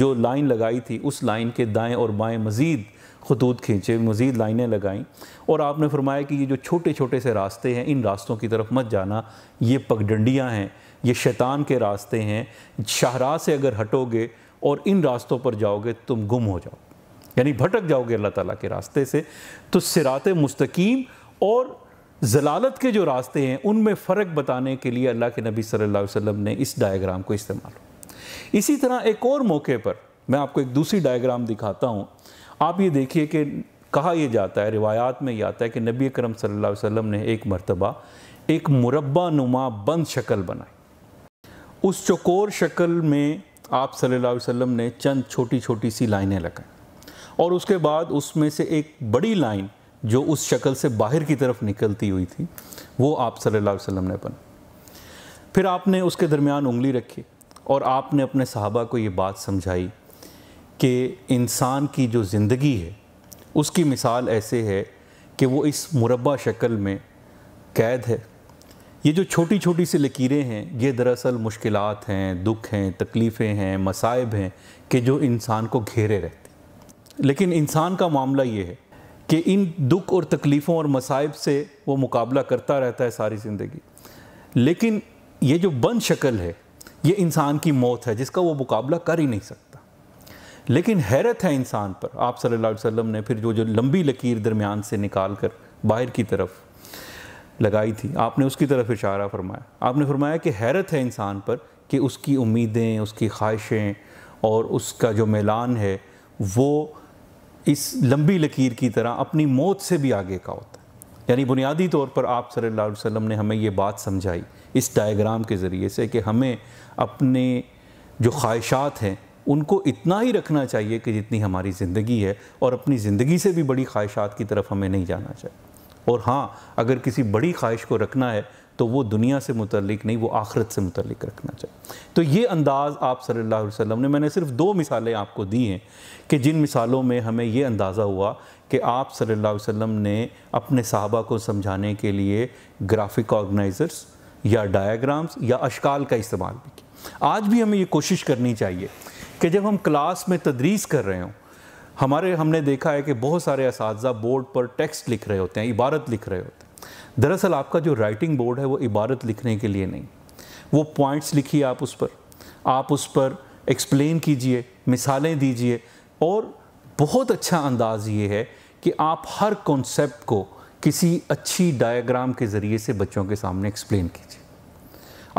جو لائن لگائی تھی اس لائن کے دائیں اور بائیں مزید خطوط کھینچے مزید لائنیں لگائیں اور آپ نے فرمایا کہ یہ جو چھوٹے چھوٹے سے راستے ہیں ان راستوں کی طرف مت جانا یہ پگڈنڈیاں ہیں یہ شیطان کے راستے ہیں شاہراہ سے اگر ہٹو گے اور ان راستوں پر جاؤ گے تم گم ہو جاؤ یعنی بھٹک جاؤ گے اللہ تعالیٰ کے راستے سے تو سرات مستقیم اور ضلالت کے جو راستے ہیں ان میں فرق بتانے کے لیے اللہ کے نبی صلی اللہ علیہ وسلم نے اس ڈائیگرام کو استعمال اسی طرح ایک اور موقع پر میں آپ کو ایک دوسری ڈائیگرام دکھاتا ہوں آپ یہ دیکھیے کہ کہا یہ جاتا ہے روایات میں یہ آتا ہے کہ نبی اکرم صلی اللہ علیہ وسلم نے ایک مرتبہ ایک مربع نما بند شکل بنائی اس چکور شکل میں آپ صلی اللہ علیہ وسلم نے چند چھوٹی چھوٹی سی لائنیں لگائیں اور اس کے بعد اس میں سے ایک بڑی لائن جو اس شکل سے باہر کی طرف نکلتی ہوئی تھی وہ آپ صلی اللہ علیہ وسلم نے بنائی پھر آپ نے اس کے درمیان انگلی رکھی اور آپ نے اپنے صحابہ کو یہ بات سمجھائی کہ انسان کی جو زندگی ہے اس کی مثال ایسے ہے کہ وہ اس مربع شکل میں قید ہے یہ جو چھوٹی چھوٹی سی لکیریں ہیں یہ دراصل مشکلات ہیں دکھ ہیں تکلیفیں ہیں مصائب ہیں کہ جو انسان کو گھیرے رہتے ہیں لیکن انسان کا معاملہ یہ ہے کہ ان دکھ اور تکلیفوں اور مصائب سے وہ مقابلہ کرتا رہتا ہے ساری زندگی لیکن یہ جو بند شکل ہے یہ انسان کی موت ہے جس کا وہ مقابلہ کر ہی نہیں سکتا لیکن حیرت ہے انسان پر آپ صلی اللہ علیہ وسلم نے پھر جو جو لمبی لکیر درمیان سے نکال کر باہر کی طرف لگائی تھی آپ نے اس کی طرف اشارہ فرمایا آپ نے فرمایا کہ حیرت ہے انسان پر کہ اس کی امیدیں اس کی خواہشیں اور اس کا جو میلان ہے وہ اس لمبی لکیر کی طرح اپنی موت سے بھی آگے کا ہوتا ہے یعنی بنیادی طور پر آپ صلی اللہ علیہ وسلم نے ہمیں یہ بات سمجھائی اس ڈائیگرام کے ذریعے سے کہ ہمیں اپنے جو خواہشات ہیں ان کو اتنا ہی رکھنا چاہیے کہ جتنی ہماری زندگی ہے اور اپنی زندگی سے بھی بڑی خواہشات کی طرف ہمیں نہیں جانا چاہیے اور ہاں اگر کسی بڑی خواہش کو رکھنا ہے تو وہ دنیا سے متعلق نہیں وہ آخرت سے متعلق رکھنا چاہیے تو یہ انداز آپ صلی اللہ علیہ وسلم نے میں نے صرف دو مثالیں آپ کو دی ہیں کہ جن مثالوں میں ہمیں یہ اندازہ ہوا کہ آپ صلی اللہ علیہ وسلم نے اپنے صحابہ کو سمجھانے کے لیے گرافک آرگنائزرز یا ڈائیگرامز یا اشکال کا استعمال بھی کیا آج بھی ہمیں یہ کوشش کرنی چاہیے کہ جب ہم کلاس میں تدریس کر رہے ہوں ہمارے ہم نے دیکھا ہے کہ بہت سارے اساتذہ بورڈ پر ٹیکسٹ لکھ رہے ہوتے ہیں عبارت لکھ رہے ہوتے ہیں دراصل آپ کا جو رائٹنگ بورڈ ہے وہ عبارت لکھنے کے لیے نہیں وہ پوائنٹس لکھیے آپ اس پر آپ اس پر ایکسپلین کیجئے مثالیں دیجئے اور بہت اچھا انداز یہ ہے کہ آپ ہر کانسیپٹ کو کسی اچھی ڈائیگرام کے ذریعے سے بچوں کے سامنے ایکسپلین کیجئے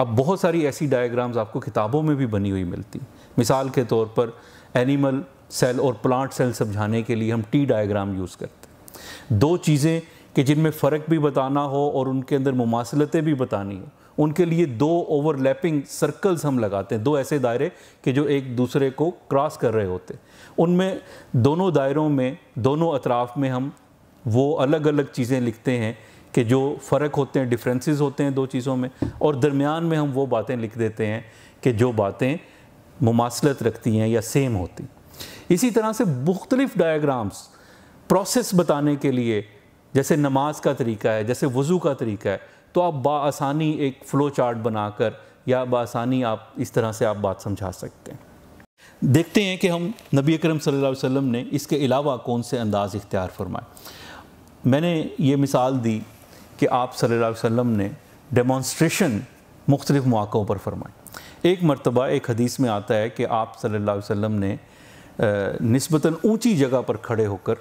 اب بہت ساری ایسی ڈائیگرامز آپ کو کتابوں میں بھی بنی ہوئی ملتی ہیں مثال کے طور پر اینیمل سیل اور پلانٹ سیل سمجھانے کے لیے ہم ٹی ڈائیگرام یوز کرتے ہیں دو چیزیں کہ جن میں فرق بھی بتانا ہو اور ان کے اندر مماثلتیں بھی بتانی ہو ان کے لیے دو اوور لیپنگ سرکلز ہم لگاتے ہیں دو ایسے دائرے کہ جو ایک دوسرے کو کراس کر رہے ہوتے ان میں دونوں دائروں میں دونوں اطراف میں ہم وہ الگ الگ چیزیں لکھتے ہیں کہ جو فرق ہوتے ہیں ڈفرینسز ہوتے ہیں دو چیزوں میں اور درمیان میں ہم وہ باتیں لکھ دیتے ہیں کہ جو باتیں مماثلت رکھتی ہیں یا سیم ہوتی ہیں اسی طرح سے مختلف ڈائیگرامز پروسیس بتانے کے لیے جیسے نماز کا طریقہ ہے جیسے وضو کا طریقہ ہے تو آپ بآسانی ایک فلو چارٹ بنا کر یا بآسانی آپ اس طرح سے آپ بات سمجھا سکتے ہیں دیکھتے ہیں کہ ہم نبی اکرم صلی اللہ علیہ وسلم نے اس کے علاوہ کون سے انداز اختیار فرمائے میں نے یہ مثال دی کہ آپ صلی اللہ علیہ وسلم نے ڈیمونسٹریشن مختلف مواقعوں پر فرمائے ایک مرتبہ ایک حدیث میں آتا ہے کہ آپ صلی اللہ علیہ وسلم نے نسبتاً اونچی جگہ پر کھڑے ہو کر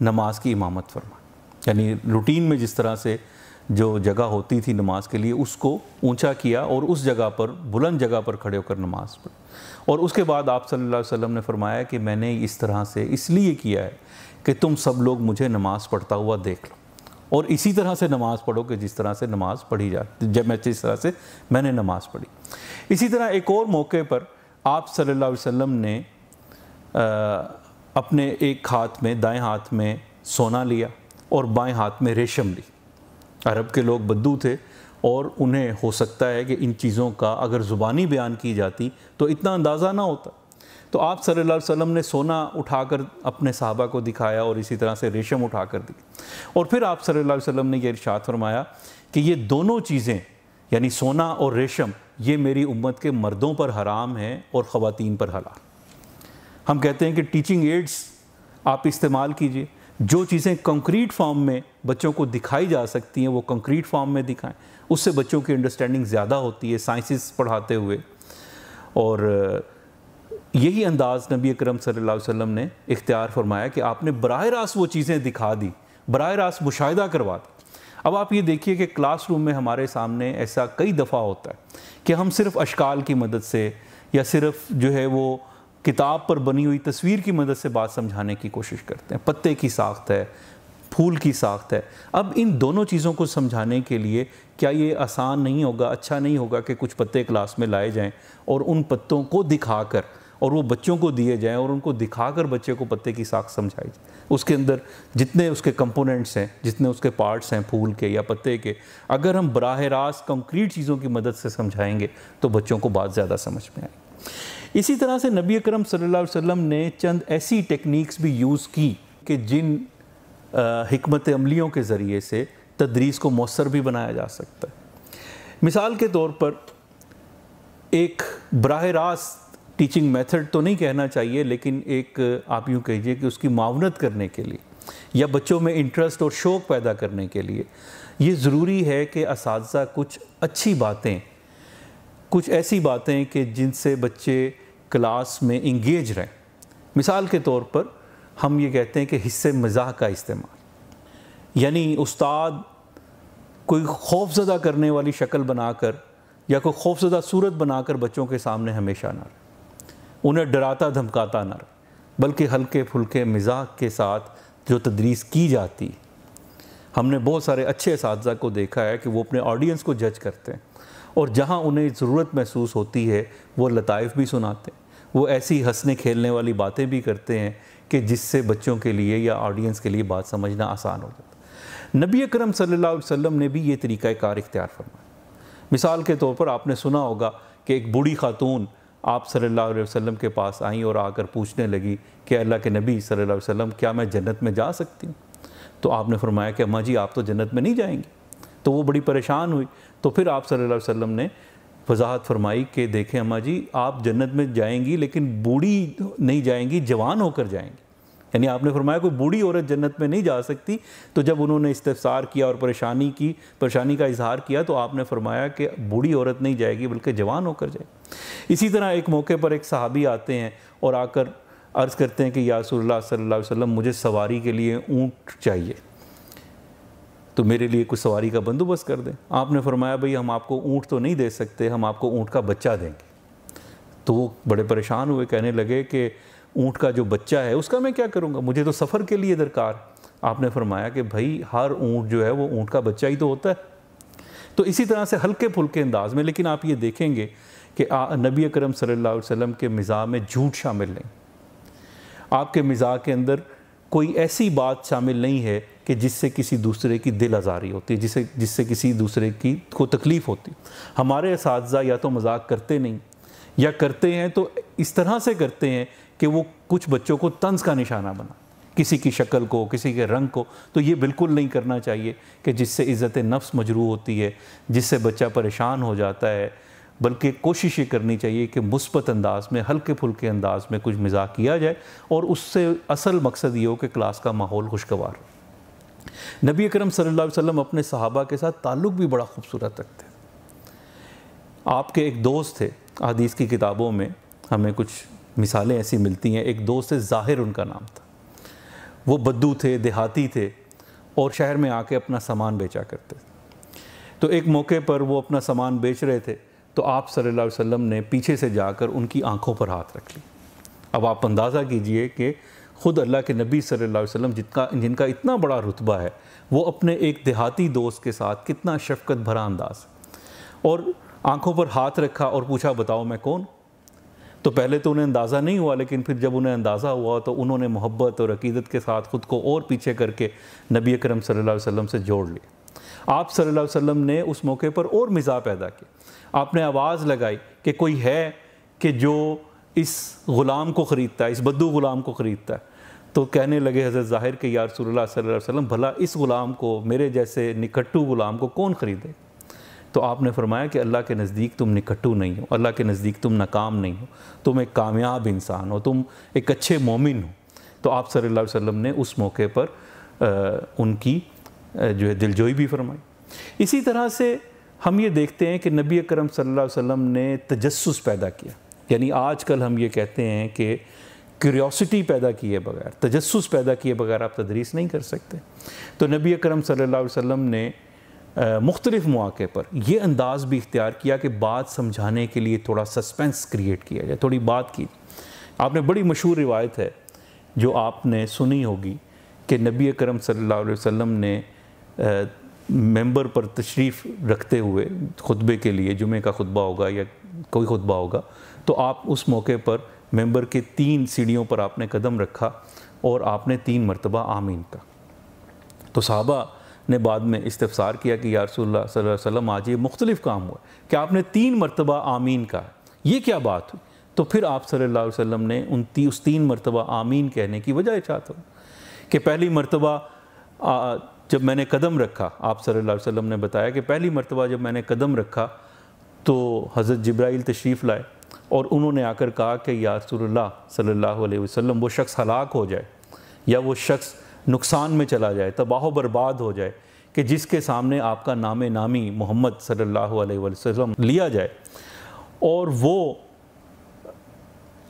نماز کی امامت فرمائی یعنی روٹین میں جس طرح سے جو جگہ ہوتی تھی نماز کے لیے اس کو اونچا کیا اور اس جگہ پر بلند جگہ پر کھڑے ہو کر نماز پر اور اس کے بعد آپ صلی اللہ علیہ وسلم نے فرمایا کہ میں نے اس طرح سے اس لیے کیا ہے کہ تم سب لوگ مجھے نماز پڑھتا ہوا دیکھ لو اور اسی طرح سے نماز پڑھو کہ جس طرح سے نماز پڑھی جائے جب میں جس طرح سے میں نے نماز پڑھی اسی طرح ایک اور موقع پر آپ صلی اللہ علیہ وسلم نے اپنے ایک ہاتھ میں دائیں ہاتھ میں سونا لیا اور بائیں ہاتھ میں ریشم لی عرب کے لوگ بدو تھے اور انہیں ہو سکتا ہے کہ ان چیزوں کا اگر زبانی بیان کی جاتی تو اتنا اندازہ نہ ہوتا تو آپ صلی اللہ علیہ وسلم نے سونا اٹھا کر اپنے صحابہ کو دکھایا اور اسی طرح سے ریشم اٹھا کر دی اور پھر آپ صلی اللہ علیہ وسلم نے یہ ارشاد فرمایا کہ یہ دونوں چیزیں یعنی سونا اور ریشم یہ میری امت کے مردوں پر حرام ہے اور خواتین پر حلال ہم کہتے ہیں کہ ٹیچنگ ایڈس آپ استعمال کیجئے جو چیزیں کنکریٹ فارم میں بچوں کو دکھائی جا سکتی ہیں وہ کنکریٹ فارم میں دکھائیں اس سے بچوں کی انڈرسٹینڈنگ زیادہ ہوتی ہے سائنسز پڑھاتے ہوئے اور یہی انداز نبی اکرم صلی اللہ علیہ وسلم نے اختیار فرمایا کہ آپ نے براہ راست وہ چیزیں دکھا دی براہ راست مشاہدہ کروا دی اب آپ یہ دیکھیے کہ کلاس روم میں ہمارے سامنے ایسا کئی دفعہ ہوتا ہے کہ ہم صرف اشکال کی مدد سے یا صرف جو ہے وہ کتاب پر بنی ہوئی تصویر کی مدد سے بات سمجھانے کی کوشش کرتے ہیں پتے کی ساخت ہے پھول کی ساخت ہے اب ان دونوں چیزوں کو سمجھانے کے لیے کیا یہ آسان نہیں ہوگا اچھا نہیں ہوگا کہ کچھ پتے کلاس میں لائے جائیں اور ان پتوں کو دکھا کر اور وہ بچوں کو دیے جائیں اور ان کو دکھا کر بچے کو پتے کی ساکھ سمجھائی جائے اس کے اندر جتنے اس کے کمپوننٹس ہیں جتنے اس کے پارٹس ہیں پھول کے یا پتے کے اگر ہم براہ راست کنکریٹ چیزوں کی مدد سے سمجھائیں گے تو بچوں کو بات زیادہ سمجھ میں آئے اسی طرح سے نبی اکرم صلی اللہ علیہ وسلم نے چند ایسی ٹیکنیکس بھی یوز کی کہ جن حکمت عملیوں کے ذریعے سے تدریس کو مؤثر بھی بنایا جا سکتا ہے مثال کے طور پر ایک براہ راست ٹیچنگ میتھڈ تو نہیں کہنا چاہیے لیکن ایک آپ یوں کہیے کہ اس کی معاونت کرنے کے لیے یا بچوں میں انٹرسٹ اور شوق پیدا کرنے کے لیے یہ ضروری ہے کہ اساتذہ کچھ اچھی باتیں کچھ ایسی باتیں کہ جن سے بچے کلاس میں انگیج رہیں مثال کے طور پر ہم یہ کہتے ہیں کہ حصے مزاح کا استعمال یعنی استاد کوئی خوف زدہ کرنے والی شکل بنا کر یا کوئی خوف زدہ صورت بنا کر بچوں کے سامنے ہمیشہ نہ رہے انہیں ڈراتا دھمکاتا نہ بلکہ ہلکے پھلکے مزاح کے ساتھ جو تدریس کی جاتی ہم نے بہت سارے اچھے اساتذہ کو دیکھا ہے کہ وہ اپنے آڈینس کو جج کرتے ہیں اور جہاں انہیں ضرورت محسوس ہوتی ہے وہ لطائف بھی سناتے ہیں وہ ایسی ہنسنے کھیلنے والی باتیں بھی کرتے ہیں کہ جس سے بچوں کے لیے یا آڈینس کے لیے بات سمجھنا آسان ہو جاتا ہے نبی اکرم صلی اللہ علیہ وسلم نے بھی یہ طریقہ کار اختیار فرمایا مثال کے طور پر آپ نے سنا ہوگا کہ ایک بوڑھی خاتون آپ صلی اللہ علیہ وسلم کے پاس آئیں اور آ کر پوچھنے لگی کہ اللہ کے نبی صلی اللہ علیہ وسلم کیا میں جنت میں جا سکتی ہوں تو آپ نے فرمایا کہ اماں جی آپ تو جنت میں نہیں جائیں گی تو وہ بڑی پریشان ہوئی تو پھر آپ صلی اللہ علیہ وسلم نے وضاحت فرمائی کہ دیکھیں اماں جی آپ جنت میں جائیں گی لیکن بوڑھی نہیں جائیں گی جوان ہو کر جائیں گی یعنی آپ نے فرمایا کوئی بوڑھی عورت جنت میں نہیں جا سکتی تو جب انہوں نے استفسار کیا اور پریشانی کی پریشانی کا اظہار کیا تو آپ نے فرمایا کہ بوڑھی عورت نہیں جائے گی بلکہ جوان ہو کر جائے اسی طرح ایک موقع پر ایک صحابی آتے ہیں اور آ کر عرض کرتے ہیں کہ یا رسول اللہ صلی اللہ علیہ وسلم مجھے سواری کے لیے اونٹ چاہیے تو میرے لیے کچھ سواری کا بندوبست کر دیں آپ نے فرمایا بھئی ہم آپ کو اونٹ تو نہیں دے سکتے ہم آپ کو اونٹ کا بچہ دیں گے تو وہ بڑے پریشان ہوئے کہنے لگے کہ اونٹ کا جو بچہ ہے اس کا میں کیا کروں گا مجھے تو سفر کے لیے درکار آپ نے فرمایا کہ بھائی ہر اونٹ جو ہے وہ اونٹ کا بچہ ہی تو ہوتا ہے تو اسی طرح سے ہلکے پھلکے انداز میں لیکن آپ یہ دیکھیں گے کہ نبی اکرم صلی اللہ علیہ وسلم کے مزاح میں جھوٹ شامل نہیں آپ کے مزاح کے اندر کوئی ایسی بات شامل نہیں ہے کہ جس سے کسی دوسرے کی دل آزاری ہوتی ہے سے جس سے کسی دوسرے کی کو تکلیف ہوتی ہمارے اساتذہ یا تو مزاق کرتے نہیں یا کرتے ہیں تو اس طرح سے کرتے ہیں کہ وہ کچھ بچوں کو طنز کا نشانہ بنا کسی کی شکل کو کسی کے رنگ کو تو یہ بالکل نہیں کرنا چاہیے کہ جس سے عزت نفس مجروح ہوتی ہے جس سے بچہ پریشان ہو جاتا ہے بلکہ کوشش یہ کرنی چاہیے کہ مثبت انداز میں ہلکے پھلکے انداز میں کچھ مزاح کیا جائے اور اس سے اصل مقصد یہ ہو کہ کلاس کا ماحول خوشگوار ہو نبی اکرم صلی اللہ علیہ وسلم اپنے صحابہ کے ساتھ تعلق بھی بڑا خوبصورت رکھتے آپ کے ایک دوست تھے حدیث کی کتابوں میں ہمیں کچھ مثالیں ایسی ملتی ہیں ایک دوست سے ظاہر ان کا نام تھا وہ بدو تھے دیہاتی تھے اور شہر میں آ کے اپنا سامان بیچا کرتے تھے تو ایک موقع پر وہ اپنا سامان بیچ رہے تھے تو آپ صلی اللہ علیہ وسلم نے پیچھے سے جا کر ان کی آنکھوں پر ہاتھ رکھ لی اب آپ اندازہ کیجئے کہ خود اللہ کے نبی صلی اللہ علیہ وسلم جتنا جن کا اتنا بڑا رتبہ ہے وہ اپنے ایک دیہاتی دوست کے ساتھ کتنا شفقت بھرا انداز اور آنکھوں پر ہاتھ رکھا اور پوچھا بتاؤ میں کون تو پہلے تو انہیں اندازہ نہیں ہوا لیکن پھر جب انہیں اندازہ ہوا تو انہوں نے محبت اور عقیدت کے ساتھ خود کو اور پیچھے کر کے نبی اکرم صلی اللہ علیہ وسلم سے جوڑ لی آپ صلی اللہ علیہ وسلم نے اس موقع پر اور مزاح پیدا کی آپ نے آواز لگائی کہ کوئی ہے کہ جو اس غلام کو خریدتا ہے اس بدو غلام کو خریدتا ہے تو کہنے لگے حضرت ظاہر کہ یا رسول اللہ صلی اللہ علیہ وسلم بھلا اس غلام کو میرے جیسے نکٹو غلام کو کون خریدے تو آپ نے فرمایا کہ اللہ کے نزدیک تم نکٹو نہیں ہو اللہ کے نزدیک تم ناکام نہیں ہو تم ایک کامیاب انسان ہو تم ایک اچھے مومن ہو تو آپ صلی اللہ علیہ وسلم نے اس موقع پر ان کی جو ہے دلجوئی بھی فرمائی اسی طرح سے ہم یہ دیکھتے ہیں کہ نبی اکرم صلی اللہ علیہ وسلم نے تجسس پیدا کیا یعنی آج کل ہم یہ کہتے ہیں کہ کیوریوسٹی پیدا کیے بغیر تجسس پیدا کیے بغیر آپ تدریس نہیں کر سکتے تو نبی اکرم صلی اللہ علیہ وسلم نے مختلف مواقع پر یہ انداز بھی اختیار کیا کہ بات سمجھانے کے لیے تھوڑا سسپینس کریٹ کیا جائے تھوڑی بات کی آپ نے بڑی مشہور روایت ہے جو آپ نے سنی ہوگی کہ نبی اکرم صلی اللہ علیہ وسلم نے ممبر پر تشریف رکھتے ہوئے خطبے کے لیے جمعہ کا خطبہ ہوگا یا کوئی خطبہ ہوگا تو آپ اس موقع پر ممبر کے تین سیڑھیوں پر آپ نے قدم رکھا اور آپ نے تین مرتبہ آمین کا تو صحابہ نے بعد میں استفسار کیا کہ یا رسول اللہ صلی اللہ علیہ وسلم آج یہ مختلف کام ہوئے کہ آپ نے تین مرتبہ آمین کہا یہ کیا بات ہوئی تو پھر آپ صلی اللہ علیہ وسلم نے ان تی اس تین مرتبہ آمین کہنے کی وجہ چاہتا ہوں کہ پہلی مرتبہ جب میں نے قدم رکھا آپ صلی اللہ علیہ وسلم نے بتایا کہ پہلی مرتبہ جب میں نے قدم رکھا تو حضرت جبرائیل تشریف لائے اور انہوں نے آ کر کہا کہ یا رسول اللہ صلی اللہ علیہ وسلم وہ شخص ہلاک ہو جائے یا وہ شخص نقصان میں چلا جائے تباہ و برباد ہو جائے کہ جس کے سامنے آپ کا نام نامی محمد صلی اللہ علیہ وسلم لیا جائے اور وہ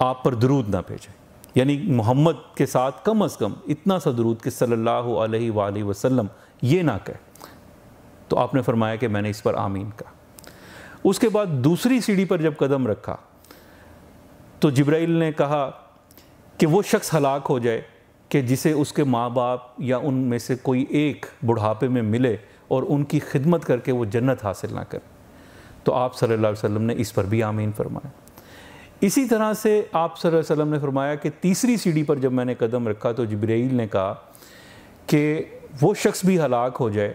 آپ پر درود نہ بھیجے یعنی محمد کے ساتھ کم از کم اتنا سا درود کہ صلی اللہ علیہ وآلہ وسلم یہ نہ کہے تو آپ نے فرمایا کہ میں نے اس پر آمین کہا اس کے بعد دوسری سیڑھی پر جب قدم رکھا تو جبرائیل نے کہا کہ وہ شخص ہلاک ہو جائے کہ جسے اس کے ماں باپ یا ان میں سے کوئی ایک بڑھاپے میں ملے اور ان کی خدمت کر کے وہ جنت حاصل نہ کرے تو آپ صلی اللہ علیہ وسلم نے اس پر بھی آمین فرمایا اسی طرح سے آپ صلی اللہ علیہ وسلم نے فرمایا کہ تیسری سیڑھی پر جب میں نے قدم رکھا تو جبرائیل نے کہا کہ وہ شخص بھی ہلاک ہو جائے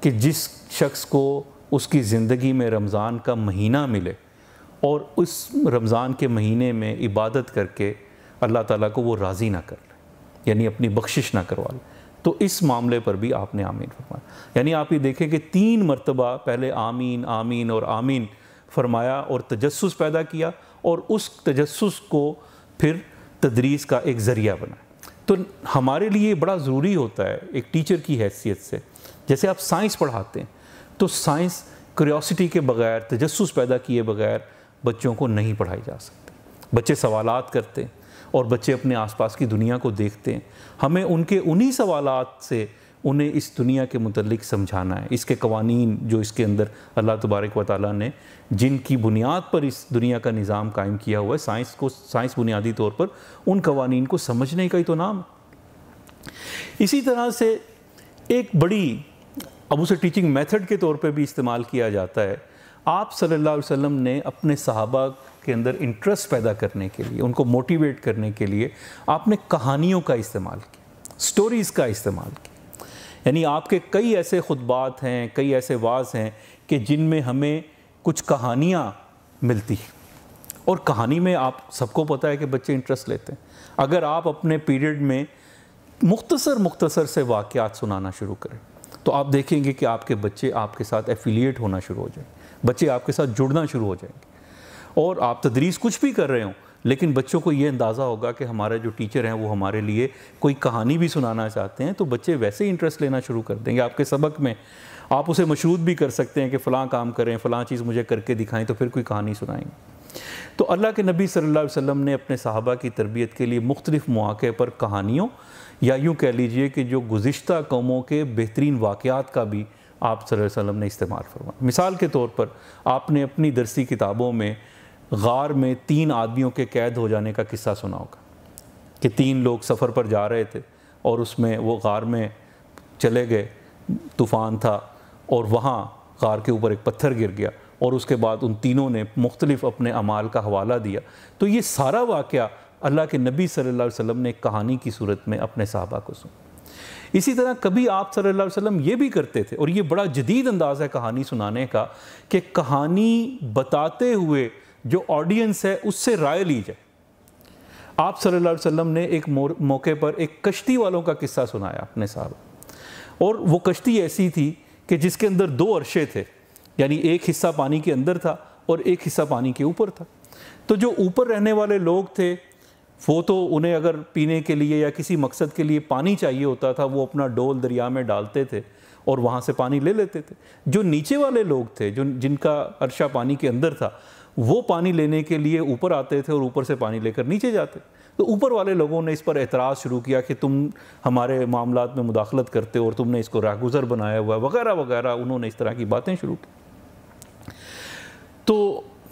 کہ جس شخص کو اس کی زندگی میں رمضان کا مہینہ ملے اور اس رمضان کے مہینے میں عبادت کر کے اللہ تعالیٰ کو وہ راضی نہ کرے یعنی اپنی بخشش نہ کروا لے تو اس معاملے پر بھی آپ نے آمین فرمایا یعنی آپ یہ دیکھیں کہ تین مرتبہ پہلے آمین آمین اور آمین فرمایا اور تجسس پیدا کیا اور اس تجسس کو پھر تدریس کا ایک ذریعہ بنا تو ہمارے لیے بڑا ضروری ہوتا ہے ایک ٹیچر کی حیثیت سے جیسے آپ سائنس پڑھاتے ہیں تو سائنس کریوسٹی کے بغیر تجسس پیدا کیے بغیر بچوں کو نہیں پڑھائی جا سکتی بچے سوالات کرتے ہیں اور بچے اپنے آس پاس کی دنیا کو دیکھتے ہیں ہمیں ان کے انہی سوالات سے انہیں اس دنیا کے متعلق سمجھانا ہے اس کے قوانین جو اس کے اندر اللہ تبارک و تعالیٰ نے جن کی بنیاد پر اس دنیا کا نظام قائم کیا ہوا ہے سائنس کو سائنس بنیادی طور پر ان قوانین کو سمجھنے کا ہی تو نام اسی طرح سے ایک بڑی اب اسے ٹیچنگ میتھڈ کے طور پہ بھی استعمال کیا جاتا ہے آپ صلی اللہ علیہ وسلم نے اپنے صحابہ کے اندر انٹرسٹ پیدا کرنے کے لیے ان کو موٹیویٹ کرنے کے لیے آپ نے کہانیوں کا استعمال کیا سٹوریز کا استعمال کیا یعنی آپ کے کئی ایسے خطبات ہیں کئی ایسے واز ہیں کہ جن میں ہمیں کچھ کہانیاں ملتی ہیں اور کہانی میں آپ سب کو پتہ ہے کہ بچے انٹرسٹ لیتے ہیں اگر آپ اپنے پیریڈ میں مختصر مختصر سے واقعات سنانا شروع کریں تو آپ دیکھیں گے کہ آپ کے بچے آپ کے ساتھ ایفیلیٹ ہونا شروع ہو جائیں بچے آپ کے ساتھ جڑنا شروع ہو جائیں گے اور آپ تدریس کچھ بھی کر رہے ہوں لیکن بچوں کو یہ اندازہ ہوگا کہ ہمارے جو ٹیچر ہیں وہ ہمارے لیے کوئی کہانی بھی سنانا چاہتے ہیں تو بچے ویسے ہی انٹرسٹ لینا شروع کر دیں گے آپ کے سبق میں آپ اسے مشروط بھی کر سکتے ہیں کہ فلاں کام کریں فلاں چیز مجھے کر کے دکھائیں تو پھر کوئی کہانی سنائیں گے تو اللہ کے نبی صلی اللہ علیہ وسلم نے اپنے صحابہ کی تربیت کے لیے مختلف مواقع پر کہانیوں یا یوں کہہ لیجئے کہ جو گزشتہ قوموں کے بہترین واقعات کا بھی آپ صلی اللہ علیہ وسلم نے استعمال فرمایا مثال کے طور پر آپ نے اپنی درسی کتابوں میں غار میں تین آدمیوں کے قید ہو جانے کا قصہ سنا ہوگا کہ تین لوگ سفر پر جا رہے تھے اور اس میں وہ غار میں چلے گئے طوفان تھا اور وہاں غار کے اوپر ایک پتھر گر گیا اور اس کے بعد ان تینوں نے مختلف اپنے اعمال کا حوالہ دیا تو یہ سارا واقعہ اللہ کے نبی صلی اللہ علیہ وسلم نے ایک کہانی کی صورت میں اپنے صحابہ کو سنا اسی طرح کبھی آپ صلی اللہ علیہ وسلم یہ بھی کرتے تھے اور یہ بڑا جدید انداز ہے کہانی سنانے کا کہ کہانی بتاتے ہوئے جو آڈینس ہے اس سے رائے لی جائے آپ صلی اللہ علیہ وسلم نے ایک موقع پر ایک کشتی والوں کا قصہ سنایا اپنے صاحب اور وہ کشتی ایسی تھی کہ جس کے اندر دو عرشے تھے یعنی ایک حصہ پانی کے اندر تھا اور ایک حصہ پانی کے اوپر تھا تو جو اوپر رہنے والے لوگ تھے وہ تو انہیں اگر پینے کے لیے یا کسی مقصد کے لیے پانی چاہیے ہوتا تھا وہ اپنا ڈول دریا میں ڈالتے تھے اور وہاں سے پانی لے لیتے تھے جو نیچے والے لوگ تھے جن جن کا عرشہ پانی کے اندر تھا وہ پانی لینے کے لیے اوپر آتے تھے اور اوپر سے پانی لے کر نیچے جاتے تو اوپر والے لوگوں نے اس پر اعتراض شروع کیا کہ تم ہمارے معاملات میں مداخلت کرتے اور تم نے اس کو گزر بنایا ہوا ہے وغیرہ وغیرہ انہوں نے اس طرح کی باتیں شروع کی تو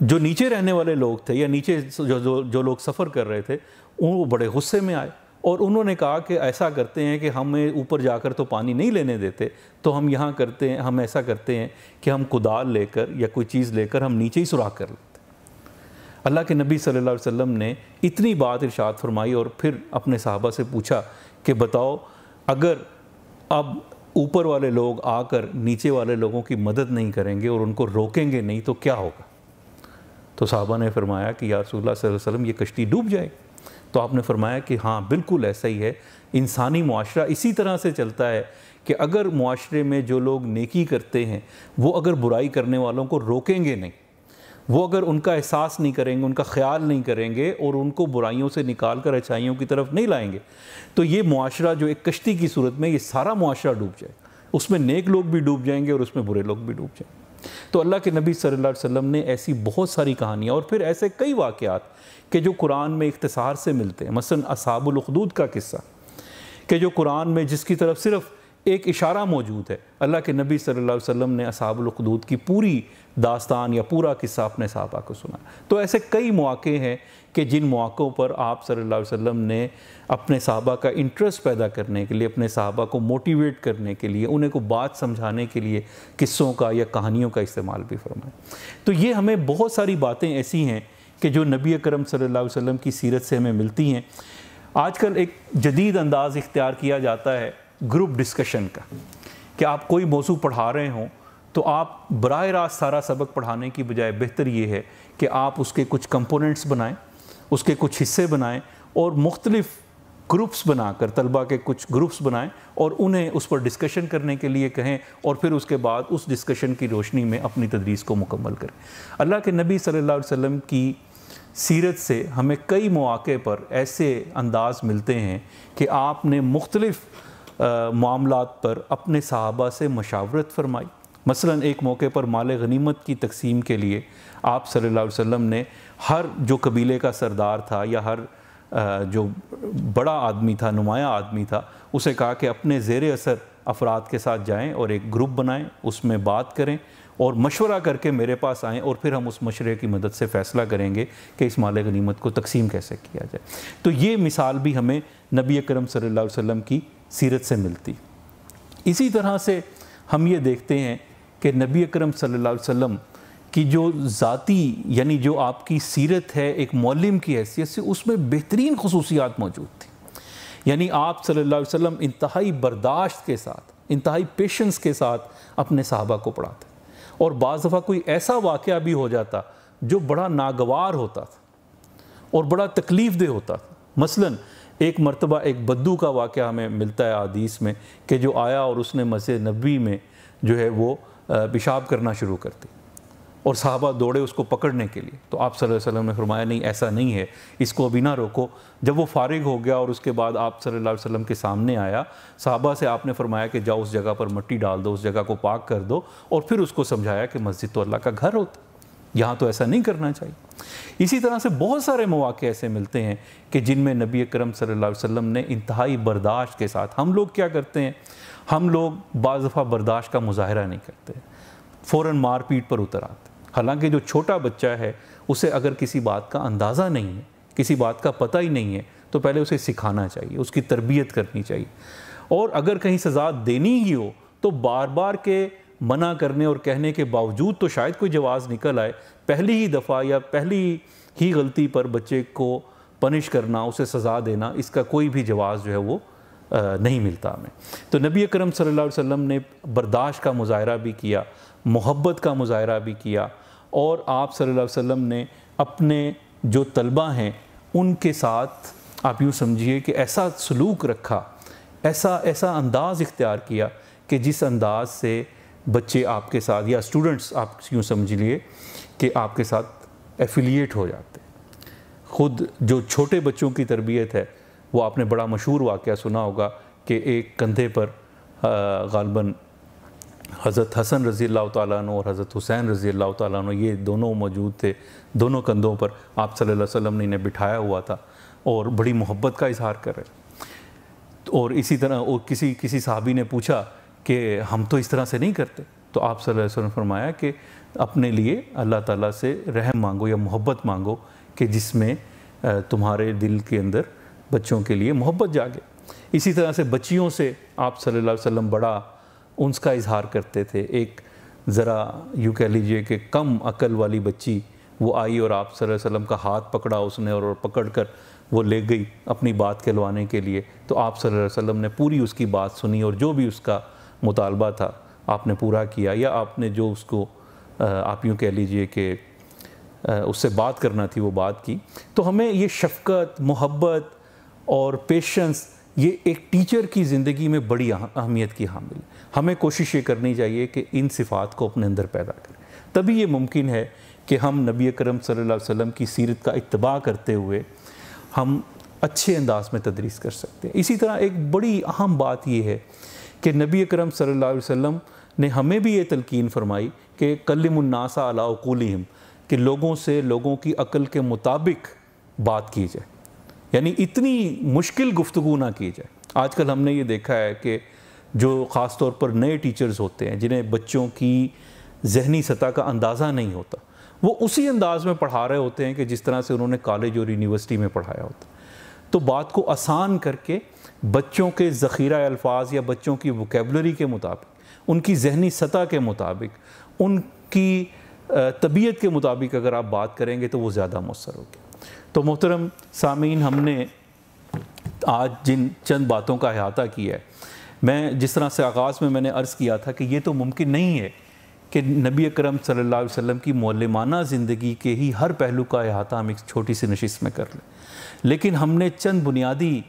جو نیچے رہنے والے لوگ تھے یا نیچے جو جو لوگ سفر کر رہے تھے وہ بڑے غصے میں آئے اور انہوں نے کہا کہ ایسا کرتے ہیں کہ ہمیں اوپر جا کر تو پانی نہیں لینے دیتے تو ہم یہاں کرتے ہیں ہم ایسا کرتے ہیں کہ ہم کدال لے کر یا کوئی چیز لے کر ہم نیچے ہی سوراخ کر لیتے اللہ کے نبی صلی اللہ علیہ وسلم نے اتنی بات ارشاد فرمائی اور پھر اپنے صحابہ سے پوچھا کہ بتاؤ اگر اب اوپر والے لوگ آ کر نیچے والے لوگوں کی مدد نہیں کریں گے اور ان کو روکیں گے نہیں تو کیا ہوگا تو صحابہ نے فرمایا کہ یا رسول اللہ صلی اللہ علیہ وسلم یہ کشتی ڈوب جائے تو آپ نے فرمایا کہ ہاں بالکل ایسا ہی ہے انسانی معاشرہ اسی طرح سے چلتا ہے کہ اگر معاشرے میں جو لوگ نیکی کرتے ہیں وہ اگر برائی کرنے والوں کو روکیں گے نہیں وہ اگر ان کا احساس نہیں کریں گے ان کا خیال نہیں کریں گے اور ان کو برائیوں سے نکال کر اچھائیوں کی طرف نہیں لائیں گے تو یہ معاشرہ جو ایک کشتی کی صورت میں یہ سارا معاشرہ ڈوب جائے اس میں نیک لوگ بھی ڈوب جائیں گے اور اس میں برے لوگ بھی ڈوب جائیں گے تو اللہ کے نبی صلی اللہ علیہ وسلم نے ایسی بہت ساری کہانیاں اور پھر ایسے کئی واقعات کہ جو قرآن میں اختصار سے ملتے ہیں مثلا اصحاب الاخدود کا قصہ کہ جو قرآن میں جس کی طرف صرف ایک اشارہ موجود ہے اللہ کے نبی صلی اللہ علیہ وسلم نے اصحاب القدود کی پوری داستان یا پورا قصہ اپنے صحابہ کو سنا تو ایسے کئی مواقع ہیں کہ جن مواقعوں پر آپ صلی اللہ علیہ وسلم نے اپنے صحابہ کا انٹرسٹ پیدا کرنے کے لیے اپنے صحابہ کو موٹیویٹ کرنے کے لیے انہیں کو بات سمجھانے کے لیے قصوں کا یا کہانیوں کا استعمال بھی فرمایا تو یہ ہمیں بہت ساری باتیں ایسی ہیں کہ جو نبی اکرم صلی اللہ علیہ وسلم کی سیرت سے ہمیں ملتی ہیں آج کل ایک جدید انداز اختیار کیا جاتا ہے گروپ ڈسکشن کا کہ آپ کوئی موضوع پڑھا رہے ہوں تو آپ براہ راست سارا سبق پڑھانے کی بجائے بہتر یہ ہے کہ آپ اس کے کچھ کمپوننٹس بنائیں اس کے کچھ حصے بنائیں اور مختلف گروپس بنا کر طلبہ کے کچھ گروپس بنائیں اور انہیں اس پر ڈسکشن کرنے کے لیے کہیں اور پھر اس کے بعد اس ڈسکشن کی روشنی میں اپنی تدریس کو مکمل کریں اللہ کے نبی صلی اللہ علیہ وسلم کی سیرت سے ہمیں کئی مواقع پر ایسے انداز ملتے ہیں کہ آپ نے مختلف معاملات پر اپنے صحابہ سے مشاورت فرمائی مثلا ایک موقع پر مال غنیمت کی تقسیم کے لیے آپ صلی اللہ علیہ وسلم نے ہر جو قبیلے کا سردار تھا یا ہر جو بڑا آدمی تھا نمایاں آدمی تھا اسے کہا کہ اپنے زیر اثر افراد کے ساتھ جائیں اور ایک گروپ بنائیں اس میں بات کریں اور مشورہ کر کے میرے پاس آئیں اور پھر ہم اس مشورے کی مدد سے فیصلہ کریں گے کہ اس مالِ غنیمت کو تقسیم کیسے کیا جائے تو یہ مثال بھی ہمیں نبی اکرم صلی اللہ علیہ وسلم کی سیرت سے ملتی اسی طرح سے ہم یہ دیکھتے ہیں کہ نبی اکرم صلی اللہ علیہ وسلم کی جو ذاتی یعنی جو آپ کی سیرت ہے ایک معلم کی حیثیت سے اس میں بہترین خصوصیات موجود تھیں یعنی آپ صلی اللہ علیہ وسلم انتہائی برداشت کے ساتھ انتہائی پیشنس کے ساتھ اپنے صحابہ کو پڑھاتے اور بعض دفعہ کوئی ایسا واقعہ بھی ہو جاتا جو بڑا ناگوار ہوتا تھا اور بڑا تکلیف دہ ہوتا تھا مثلاً ایک مرتبہ ایک بدو کا واقعہ ہمیں ملتا ہے عدیث میں کہ جو آیا اور اس نے مسجد نبی میں جو ہے وہ پیشاب کرنا شروع کر دی اور صحابہ دوڑے اس کو پکڑنے کے لیے تو آپ صلی اللہ علیہ وسلم نے فرمایا نہیں ایسا نہیں ہے اس کو ابھی نہ روکو جب وہ فارغ ہو گیا اور اس کے بعد آپ صلی اللہ علیہ وسلم کے سامنے آیا صحابہ سے آپ نے فرمایا کہ جاؤ اس جگہ پر مٹی ڈال دو اس جگہ کو پاک کر دو اور پھر اس کو سمجھایا کہ مسجد تو اللہ کا گھر ہوتا ہے یہاں تو ایسا نہیں کرنا چاہیے اسی طرح سے بہت سارے مواقع ایسے ملتے ہیں کہ جن میں نبی کرم صلی اللہ علیہ وسلم نے انتہائی برداشت کے ساتھ ہم لوگ کیا کرتے ہیں ہم لوگ بعض دفعہ برداشت کا مظاہرہ نہیں کرتے فوراً مار پیٹ پر اتر آتے حالانکہ جو چھوٹا بچہ ہے اسے اگر کسی بات کا اندازہ نہیں ہے کسی بات کا پتہ ہی نہیں ہے تو پہلے اسے سکھانا چاہیے اس کی تربیت کرنی چاہیے اور اگر کہیں سزا دینی ہی ہو تو بار بار کے منع کرنے اور کہنے کے باوجود تو شاید کوئی جواز نکل آئے پہلی ہی دفعہ یا پہلی ہی غلطی پر بچے کو پنش کرنا اسے سزا دینا اس کا کوئی بھی جواز جو ہے وہ نہیں ملتا ہمیں تو نبی اکرم صلی اللہ علیہ وسلم نے برداشت کا مظاہرہ بھی کیا محبت کا مظاہرہ بھی کیا اور آپ صلی اللہ علیہ وسلم نے اپنے جو طلبہ ہیں ان کے ساتھ آپ یوں سمجھیے کہ ایسا سلوک رکھا ایسا ایسا انداز اختیار کیا کہ جس انداز سے بچے آپ کے ساتھ یا اسٹوڈنٹس آپ یوں لیے کہ آپ کے ساتھ ایفیلیٹ ہو جاتے ہیں خود جو چھوٹے بچوں کی تربیت ہے وہ آپ نے بڑا مشہور واقعہ سنا ہوگا کہ ایک کندھے پر غالباً حضرت حسن رضی اللہ تعالیٰ عنہ اور حضرت حسین رضی اللہ تعالیٰ عنہ یہ دونوں موجود تھے دونوں کندھوں پر آپ صلی اللہ علیہ وسلم نے انہیں بٹھایا ہوا تھا اور بڑی محبت کا اظہار کر رہے اور اسی طرح اور کسی کسی صحابی نے پوچھا کہ ہم تو اس طرح سے نہیں کرتے تو آپ صلی اللہ علیہ وسلم نے فرمایا کہ اپنے لیے اللہ تعالیٰ سے رحم مانگو یا محبت مانگو کہ جس میں تمہارے دل کے اندر بچوں کے لیے محبت جاگے اسی طرح سے بچیوں سے آپ صلی اللہ علیہ وسلم بڑا انس کا اظہار کرتے تھے ایک ذرا یوں کہہ لیجئے کہ کم عقل والی بچی وہ آئی اور آپ صلی اللہ علیہ وسلم کا ہاتھ پکڑا اس نے اور پکڑ کر وہ لے گئی اپنی بات کہلوانے کے لیے تو آپ صلی اللہ علیہ وسلم نے پوری اس کی بات سنی اور جو بھی اس کا مطالبہ تھا آپ نے پورا کیا یا آپ نے جو اس کو آپ یوں کہہ لیجئے کہ اس سے بات کرنا تھی وہ بات کی تو ہمیں یہ شفقت محبت اور پیشنس یہ ایک ٹیچر کی زندگی میں بڑی اہمیت کی حامل ہے ہمیں کوشش یہ کرنی چاہیے کہ ان صفات کو اپنے اندر پیدا تب تبھی یہ ممکن ہے کہ ہم نبی کرم صلی اللہ علیہ وسلم کی سیرت کا اتباع کرتے ہوئے ہم اچھے انداز میں تدریس کر سکتے ہیں اسی طرح ایک بڑی اہم بات یہ ہے کہ نبی اکرم صلی اللہ علیہ وسلم نے ہمیں بھی یہ تلقین فرمائی کہ کلم الناسا علی اقولہم کہ لوگوں سے لوگوں کی عقل کے مطابق بات کی جائے یعنی اتنی مشکل گفتگو نہ کی جائے آج کل ہم نے یہ دیکھا ہے کہ جو خاص طور پر نئے ٹیچرز ہوتے ہیں جنہیں بچوں کی ذہنی سطح کا اندازہ نہیں ہوتا وہ اسی انداز میں پڑھا رہے ہوتے ہیں کہ جس طرح سے انہوں نے کالج اور یونیورسٹی میں پڑھایا ہوتا تو بات کو آسان کر کے بچوں کے ذخیرہ الفاظ یا بچوں کی وکیبلری کے مطابق ان کی ذہنی سطح کے مطابق ان کی طبیعت کے مطابق اگر آپ بات کریں گے تو وہ زیادہ مؤثر ہوگی تو محترم سامعین ہم نے آج جن چند باتوں کا احاطہ کیا ہے میں جس طرح سے آغاز میں میں نے عرض کیا تھا کہ یہ تو ممکن نہیں ہے کہ نبی اکرم صلی اللہ علیہ وسلم کی مولمانہ زندگی کے ہی ہر پہلو کا احاطہ ہم ایک چھوٹی سی نشست میں کر لیں لیکن ہم نے چند بنیادی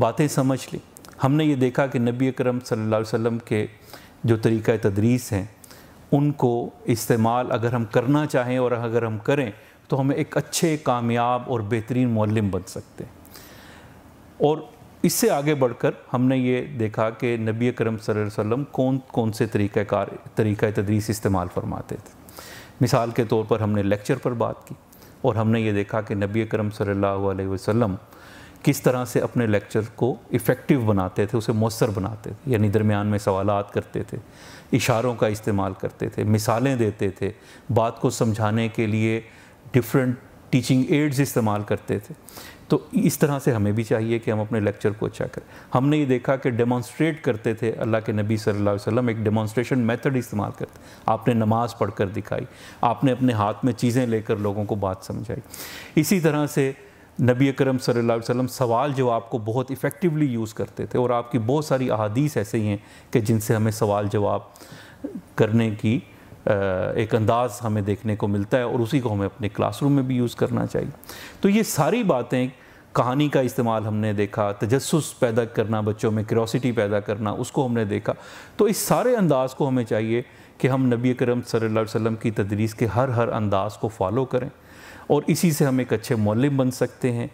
باتیں سمجھ لیں ہم نے یہ دیکھا کہ نبی اکرم صلی اللہ علیہ وسلم کے جو طریقہ تدریس ہیں ان کو استعمال اگر ہم کرنا چاہیں اور اگر ہم کریں تو ہمیں ایک اچھے کامیاب اور بہترین معلم بن سکتے ہیں اور اس سے آگے بڑھ کر ہم نے یہ دیکھا کہ نبی کرم صلی اللہ علیہ وسلم کون کون سے طریقہ کار طریقہ تدریس استعمال فرماتے تھے مثال کے طور پر ہم نے لیکچر پر بات کی اور ہم نے یہ دیکھا کہ نبی کرم صلی اللہ علیہ وسلم سلم کس طرح سے اپنے لیکچر کو افیکٹو بناتے تھے اسے مؤثر بناتے تھے یعنی درمیان میں سوالات کرتے تھے اشاروں کا استعمال کرتے تھے مثالیں دیتے تھے بات کو سمجھانے کے لیے ڈفرینٹ ٹیچنگ ایڈز استعمال کرتے تھے تو اس طرح سے ہمیں بھی چاہیے کہ ہم اپنے لیکچر کو اچھا کریں ہم نے یہ دیکھا کہ ڈیمانسٹریٹ کرتے تھے اللہ کے نبی صلی اللہ علیہ وسلم ایک ڈیمانسٹریشن میتھڈ استعمال کرتے آپ نے نماز پڑھ کر دکھائی آپ نے اپنے ہاتھ میں چیزیں لے کر لوگوں کو بات سمجھائی اسی طرح سے نبی اکرم صلی اللہ علیہ وسلم سوال جواب کو بہت افیکٹولی یوز کرتے تھے اور آپ کی بہت ساری احادیث ایسے ہی ہیں کہ جن سے ہمیں سوال جواب کرنے کی ایک انداز ہمیں دیکھنے کو ملتا ہے اور اسی کو ہمیں اپنے کلاس روم میں بھی یوز کرنا چاہیے تو یہ ساری باتیں کہانی کا استعمال ہم نے دیکھا تجسس پیدا کرنا بچوں میں کروسٹی پیدا کرنا اس کو ہم نے دیکھا تو اس سارے انداز کو ہمیں چاہیے کہ ہم نبی کرم صلی اللہ علیہ وسلم کی تدریس کے ہر ہر انداز کو فالو کریں اور اسی سے ہم ایک اچھے معلم بن سکتے ہیں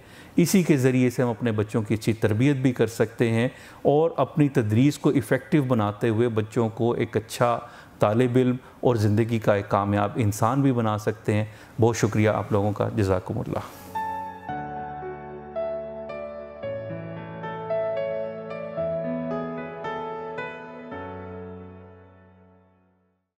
اسی کے ذریعے سے ہم اپنے بچوں کی اچھی تربیت بھی کر سکتے ہیں اور اپنی تدریس کو افیکٹیو بناتے ہوئے بچوں کو ایک اچھا طالب علم اور زندگی کا ایک کامیاب انسان بھی بنا سکتے ہیں بہت شکریہ آپ لوگوں کا جزاکم اللہ